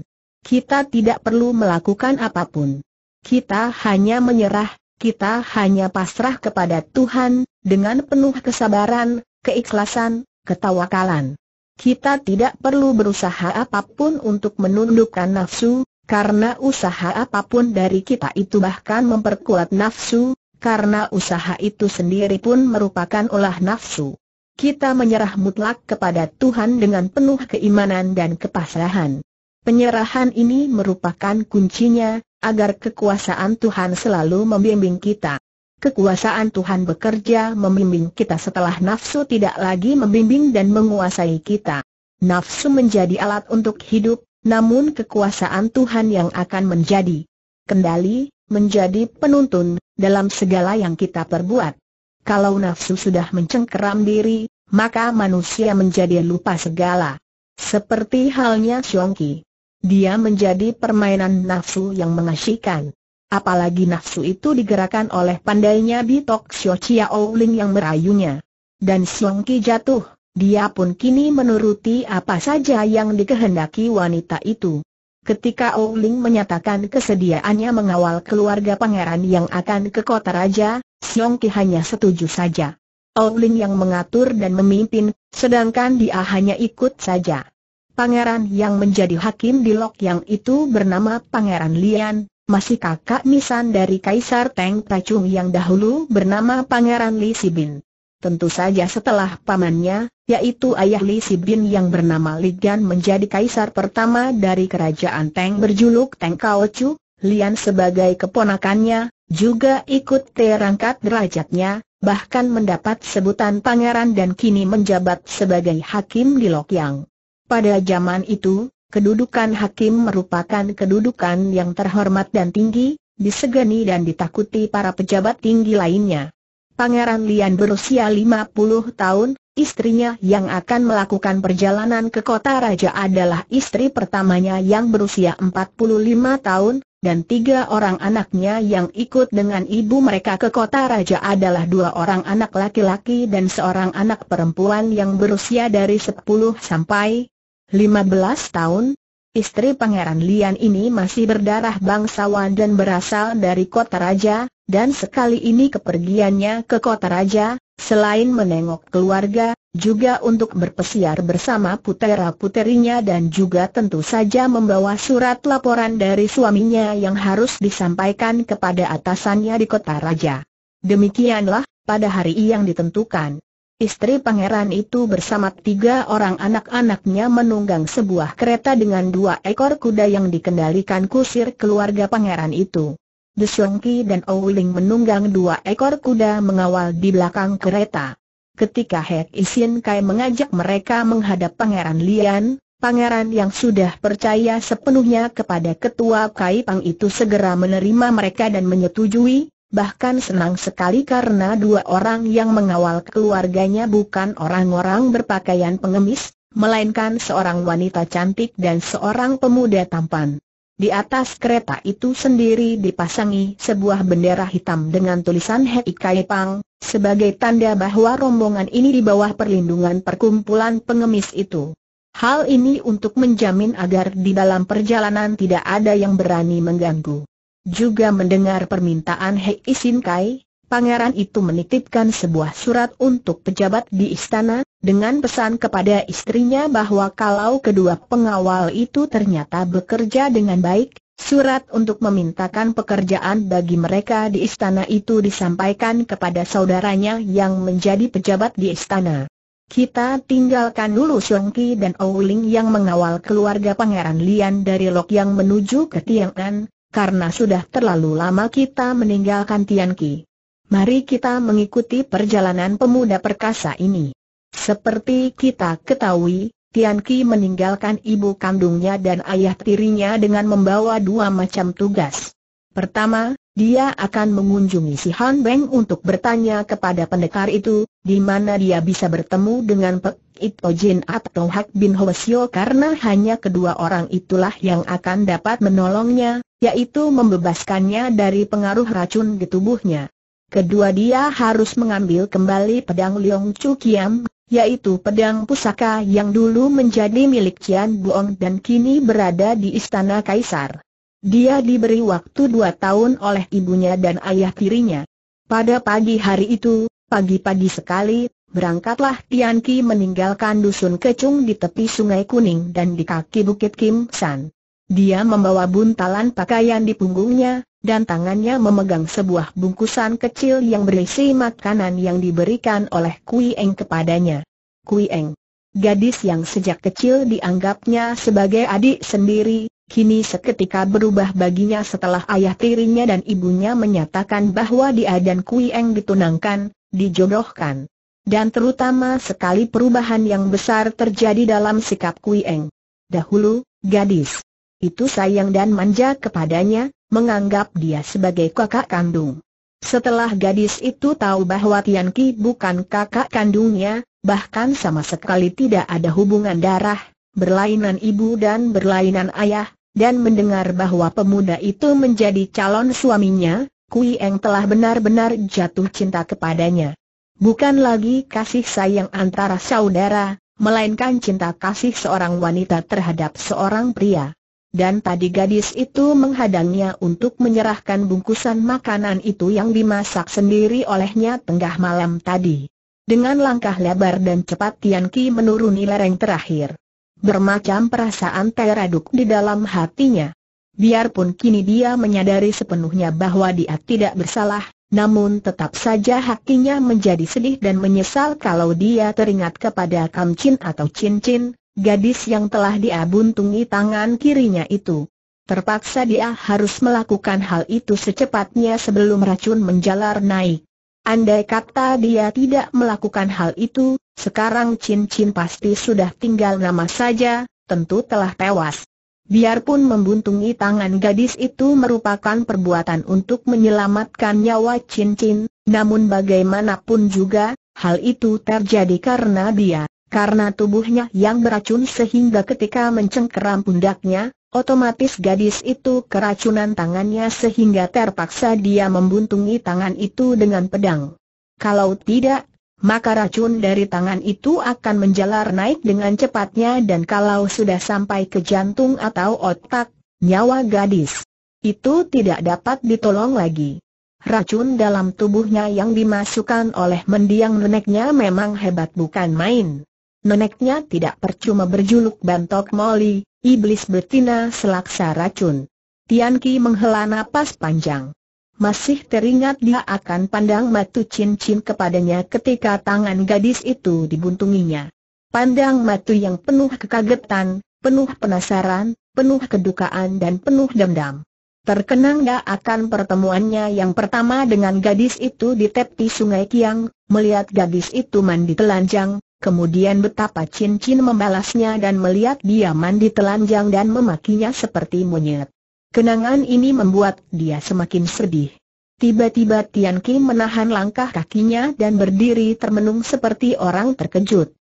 Kita tidak perlu melakukan apapun. Kita hanya menyerah, kita hanya pasrah kepada Tuhan, dengan penuh kesabaran, keikhlasan, ketawakalan. Kita tidak perlu berusaha apapun untuk menundukkan nafsu, karena usaha apapun dari kita itu bahkan memperkuat nafsu, karena usaha itu sendiri pun merupakan olah nafsu. Kita menyerah mutlak kepada Tuhan dengan penuh keimanan dan kepasrahan. Penyerahan ini merupakan kuncinya, agar kekuasaan Tuhan selalu membimbing kita. Kekuasaan Tuhan bekerja membimbing kita setelah nafsu tidak lagi membimbing dan menguasai kita. Nafsu menjadi alat untuk hidup, namun kekuasaan Tuhan yang akan menjadi kendali, menjadi penuntun, dalam segala yang kita perbuat. Kalau nafsu sudah mencengkeram diri, maka manusia menjadi lupa segala. Seperti halnya Xiongki. Dia menjadi permainan nafsu yang mengasyikan. Apalagi nafsu itu digerakkan oleh pandainya Bitok Xiao Chia Ouling yang merayunya. Dan Xiongki jatuh dia pun kini menuruti apa saja yang dikehendaki wanita itu. Ketika Ouling menyatakan kesediaannya mengawal keluarga pangeran yang akan ke kota raja, Xiong Ki hanya setuju saja. Ouling yang mengatur dan memimpin, sedangkan dia hanya ikut saja. Pangeran yang menjadi hakim di Lok yang itu bernama Pangeran Lian, masih kakak nisan dari Kaisar Teng Tachung yang dahulu bernama Pangeran Li Sibin. Tentu saja setelah pamannya, yaitu ayah Li Sibin yang bernama Li Gan menjadi kaisar pertama dari kerajaan Teng berjuluk Teng Kao Chu, Lian sebagai keponakannya, juga ikut terangkat derajatnya, bahkan mendapat sebutan pangeran dan kini menjabat sebagai hakim di Lokyang. Pada zaman itu, kedudukan hakim merupakan kedudukan yang terhormat dan tinggi, disegani dan ditakuti para pejabat tinggi lainnya. Pangeran Lian berusia 50 tahun, Istrinya yang akan melakukan perjalanan ke kota raja adalah istri pertamanya yang berusia 45 tahun, dan tiga orang anaknya yang ikut dengan ibu mereka ke kota raja adalah dua orang anak laki-laki dan seorang anak perempuan yang berusia dari 10 sampai 15 tahun. Istri Pangeran Lian ini masih berdarah bangsawan dan berasal dari kota raja, dan sekali ini kepergiannya ke kota raja, Selain menengok keluarga, juga untuk berpesiar bersama putera-puterinya dan juga tentu saja membawa surat laporan dari suaminya yang harus disampaikan kepada atasannya di kota raja. Demikianlah, pada hari yang ditentukan, istri pangeran itu bersama tiga orang anak-anaknya menunggang sebuah kereta dengan dua ekor kuda yang dikendalikan kusir keluarga pangeran itu. Desongki dan Ouling menunggang dua ekor kuda mengawal di belakang kereta. Ketika Hek Isin Kai mengajak mereka menghadap Pangeran Lian, Pangeran yang sudah percaya sepenuhnya kepada ketua Kai Pang itu segera menerima mereka dan menyetujui, bahkan senang sekali karena dua orang yang mengawal keluarganya bukan orang-orang berpakaian pengemis, melainkan seorang wanita cantik dan seorang pemuda tampan. Di atas kereta itu sendiri dipasangi sebuah bendera hitam dengan tulisan Hei Kai Pang, sebagai tanda bahwa rombongan ini di bawah perlindungan perkumpulan pengemis itu. Hal ini untuk menjamin agar di dalam perjalanan tidak ada yang berani mengganggu. Juga mendengar permintaan Hei Isin Kai, pangeran itu menitipkan sebuah surat untuk pejabat di istana, dengan pesan kepada istrinya bahwa kalau kedua pengawal itu ternyata bekerja dengan baik, surat untuk memintakan pekerjaan bagi mereka di istana itu disampaikan kepada saudaranya yang menjadi pejabat di istana. Kita tinggalkan dulu Songki dan Ouling yang mengawal keluarga Pangeran Lian dari Lok yang menuju ke Tiangnan, karena sudah terlalu lama kita meninggalkan Tianqi. Mari kita mengikuti perjalanan pemuda perkasa ini. Seperti kita ketahui, Tian Ki meninggalkan ibu kandungnya dan ayah tirinya dengan membawa dua macam tugas. Pertama, dia akan mengunjungi si Han Beng untuk bertanya kepada pendekar itu, di mana dia bisa bertemu dengan Pek Ito Jin atau Hak Bin Sio karena hanya kedua orang itulah yang akan dapat menolongnya, yaitu membebaskannya dari pengaruh racun di tubuhnya. Kedua dia harus mengambil kembali pedang Leong Chu Kiam yaitu pedang pusaka yang dulu menjadi milik Cian Buong dan kini berada di Istana Kaisar. Dia diberi waktu dua tahun oleh ibunya dan ayah tirinya. Pada pagi hari itu, pagi-pagi sekali, berangkatlah Tian Ki meninggalkan dusun Kecung di tepi sungai Kuning dan di kaki Bukit Kim San. Dia membawa buntalan pakaian di punggungnya, dan tangannya memegang sebuah bungkusan kecil yang berisi makanan yang diberikan oleh Kui Eng kepadanya. Kui Eng, gadis yang sejak kecil dianggapnya sebagai adik sendiri, kini seketika berubah baginya setelah ayah tirinya dan ibunya menyatakan bahwa dia dan Kui Eng ditunangkan, dijodohkan. Dan terutama sekali perubahan yang besar terjadi dalam sikap Kui Eng. Dahulu, gadis itu sayang dan manja kepadanya, menganggap dia sebagai kakak kandung. Setelah gadis itu tahu bahwa Tian Ki bukan kakak kandungnya, bahkan sama sekali tidak ada hubungan darah, berlainan ibu dan berlainan ayah, dan mendengar bahwa pemuda itu menjadi calon suaminya, Kui Eng telah benar-benar jatuh cinta kepadanya. Bukan lagi kasih sayang antara saudara, melainkan cinta kasih seorang wanita terhadap seorang pria dan tadi gadis itu menghadangnya untuk menyerahkan bungkusan makanan itu yang dimasak sendiri olehnya tengah malam tadi. Dengan langkah lebar dan cepat Tian Ki menuruni lereng terakhir. Bermacam perasaan teraduk di dalam hatinya. Biarpun kini dia menyadari sepenuhnya bahwa dia tidak bersalah, namun tetap saja hatinya menjadi sedih dan menyesal kalau dia teringat kepada Kam Chin atau Cincin gadis yang telah dia buntungi tangan kirinya itu. Terpaksa dia harus melakukan hal itu secepatnya sebelum racun menjalar naik. Andai kata dia tidak melakukan hal itu, sekarang cincin pasti sudah tinggal nama saja, tentu telah tewas. Biarpun membuntungi tangan gadis itu merupakan perbuatan untuk menyelamatkan nyawa cincin, namun bagaimanapun juga, hal itu terjadi karena dia karena tubuhnya yang beracun sehingga ketika mencengkeram pundaknya, otomatis gadis itu keracunan tangannya sehingga terpaksa dia membuntungi tangan itu dengan pedang. Kalau tidak, maka racun dari tangan itu akan menjalar naik dengan cepatnya dan kalau sudah sampai ke jantung atau otak, nyawa gadis itu tidak dapat ditolong lagi. Racun dalam tubuhnya yang dimasukkan oleh mendiang neneknya memang hebat bukan main neneknya tidak percuma berjuluk bantok Molly, iblis betina selaksa racun. Tian Ki menghela napas panjang. Masih teringat dia akan pandang matu cincin kepadanya ketika tangan gadis itu dibuntunginya. Pandang matu yang penuh kekagetan, penuh penasaran, penuh kedukaan dan penuh dendam. Terkenang dia akan pertemuannya yang pertama dengan gadis itu di tepi sungai Kiang, melihat gadis itu mandi telanjang, Kemudian betapa cincin membalasnya dan melihat dia mandi telanjang dan memakinya seperti monyet. Kenangan ini membuat dia semakin sedih. Tiba-tiba Tian Kim menahan langkah kakinya dan berdiri termenung seperti orang terkejut.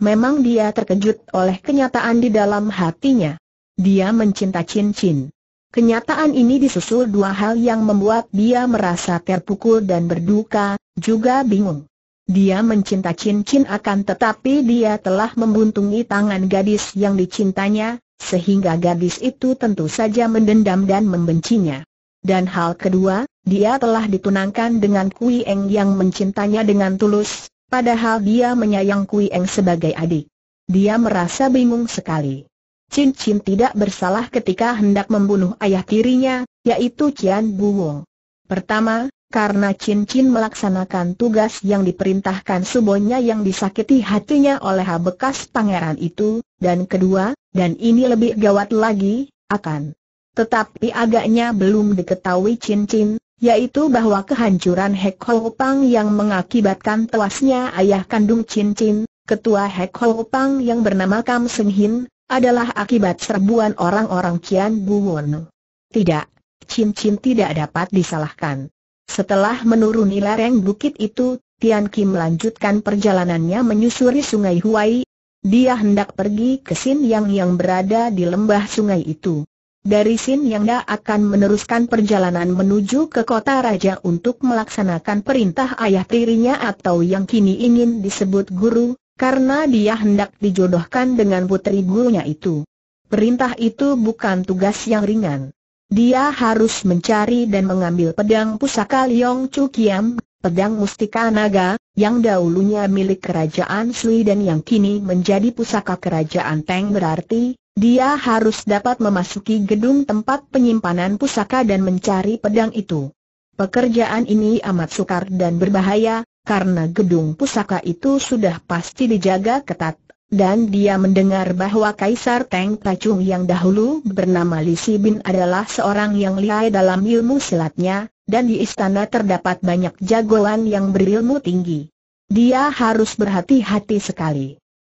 Memang dia terkejut oleh kenyataan di dalam hatinya. Dia mencinta cincin. Kenyataan ini disusul dua hal yang membuat dia merasa terpukul dan berduka, juga bingung. Dia mencinta cincin akan tetapi dia telah membuntungi tangan gadis yang dicintanya, sehingga gadis itu tentu saja mendendam dan membencinya. Dan hal kedua, dia telah ditunangkan dengan Kui Eng yang mencintanya dengan tulus, padahal dia menyayang Kui Eng sebagai adik. Dia merasa bingung sekali. Cincin tidak bersalah ketika hendak membunuh ayah tirinya, yaitu Cian Buwong. Pertama, karena cincin melaksanakan tugas yang diperintahkan subonya yang disakiti hatinya oleh bekas pangeran itu, dan kedua, dan ini lebih gawat lagi, akan. Tetapi agaknya belum diketahui cincin, yaitu bahwa kehancuran Hek Ho Pang yang mengakibatkan tewasnya ayah kandung cincin, ketua Hek Ho Pang yang bernama Kam Seng Hin, adalah akibat serbuan orang-orang Kian Buwon. Tidak, cincin tidak dapat disalahkan. Setelah menuruni lereng bukit itu, Tian Kim melanjutkan perjalanannya menyusuri sungai Huai. Dia hendak pergi ke Sin Yang yang berada di lembah sungai itu. Dari Sin Yang dia akan meneruskan perjalanan menuju ke kota raja untuk melaksanakan perintah ayah tirinya atau yang kini ingin disebut guru, karena dia hendak dijodohkan dengan putri gurunya itu. Perintah itu bukan tugas yang ringan. Dia harus mencari dan mengambil pedang pusaka Liong Chu Kiam, pedang mustika naga, yang dahulunya milik kerajaan Sui dan yang kini menjadi pusaka kerajaan Teng berarti, dia harus dapat memasuki gedung tempat penyimpanan pusaka dan mencari pedang itu. Pekerjaan ini amat sukar dan berbahaya, karena gedung pusaka itu sudah pasti dijaga ketat, dan dia mendengar bahwa Kaisar Teng Tacung yang dahulu bernama Li Si Bin adalah seorang yang lihai dalam ilmu silatnya, dan di istana terdapat banyak jagoan yang berilmu tinggi. Dia harus berhati-hati sekali.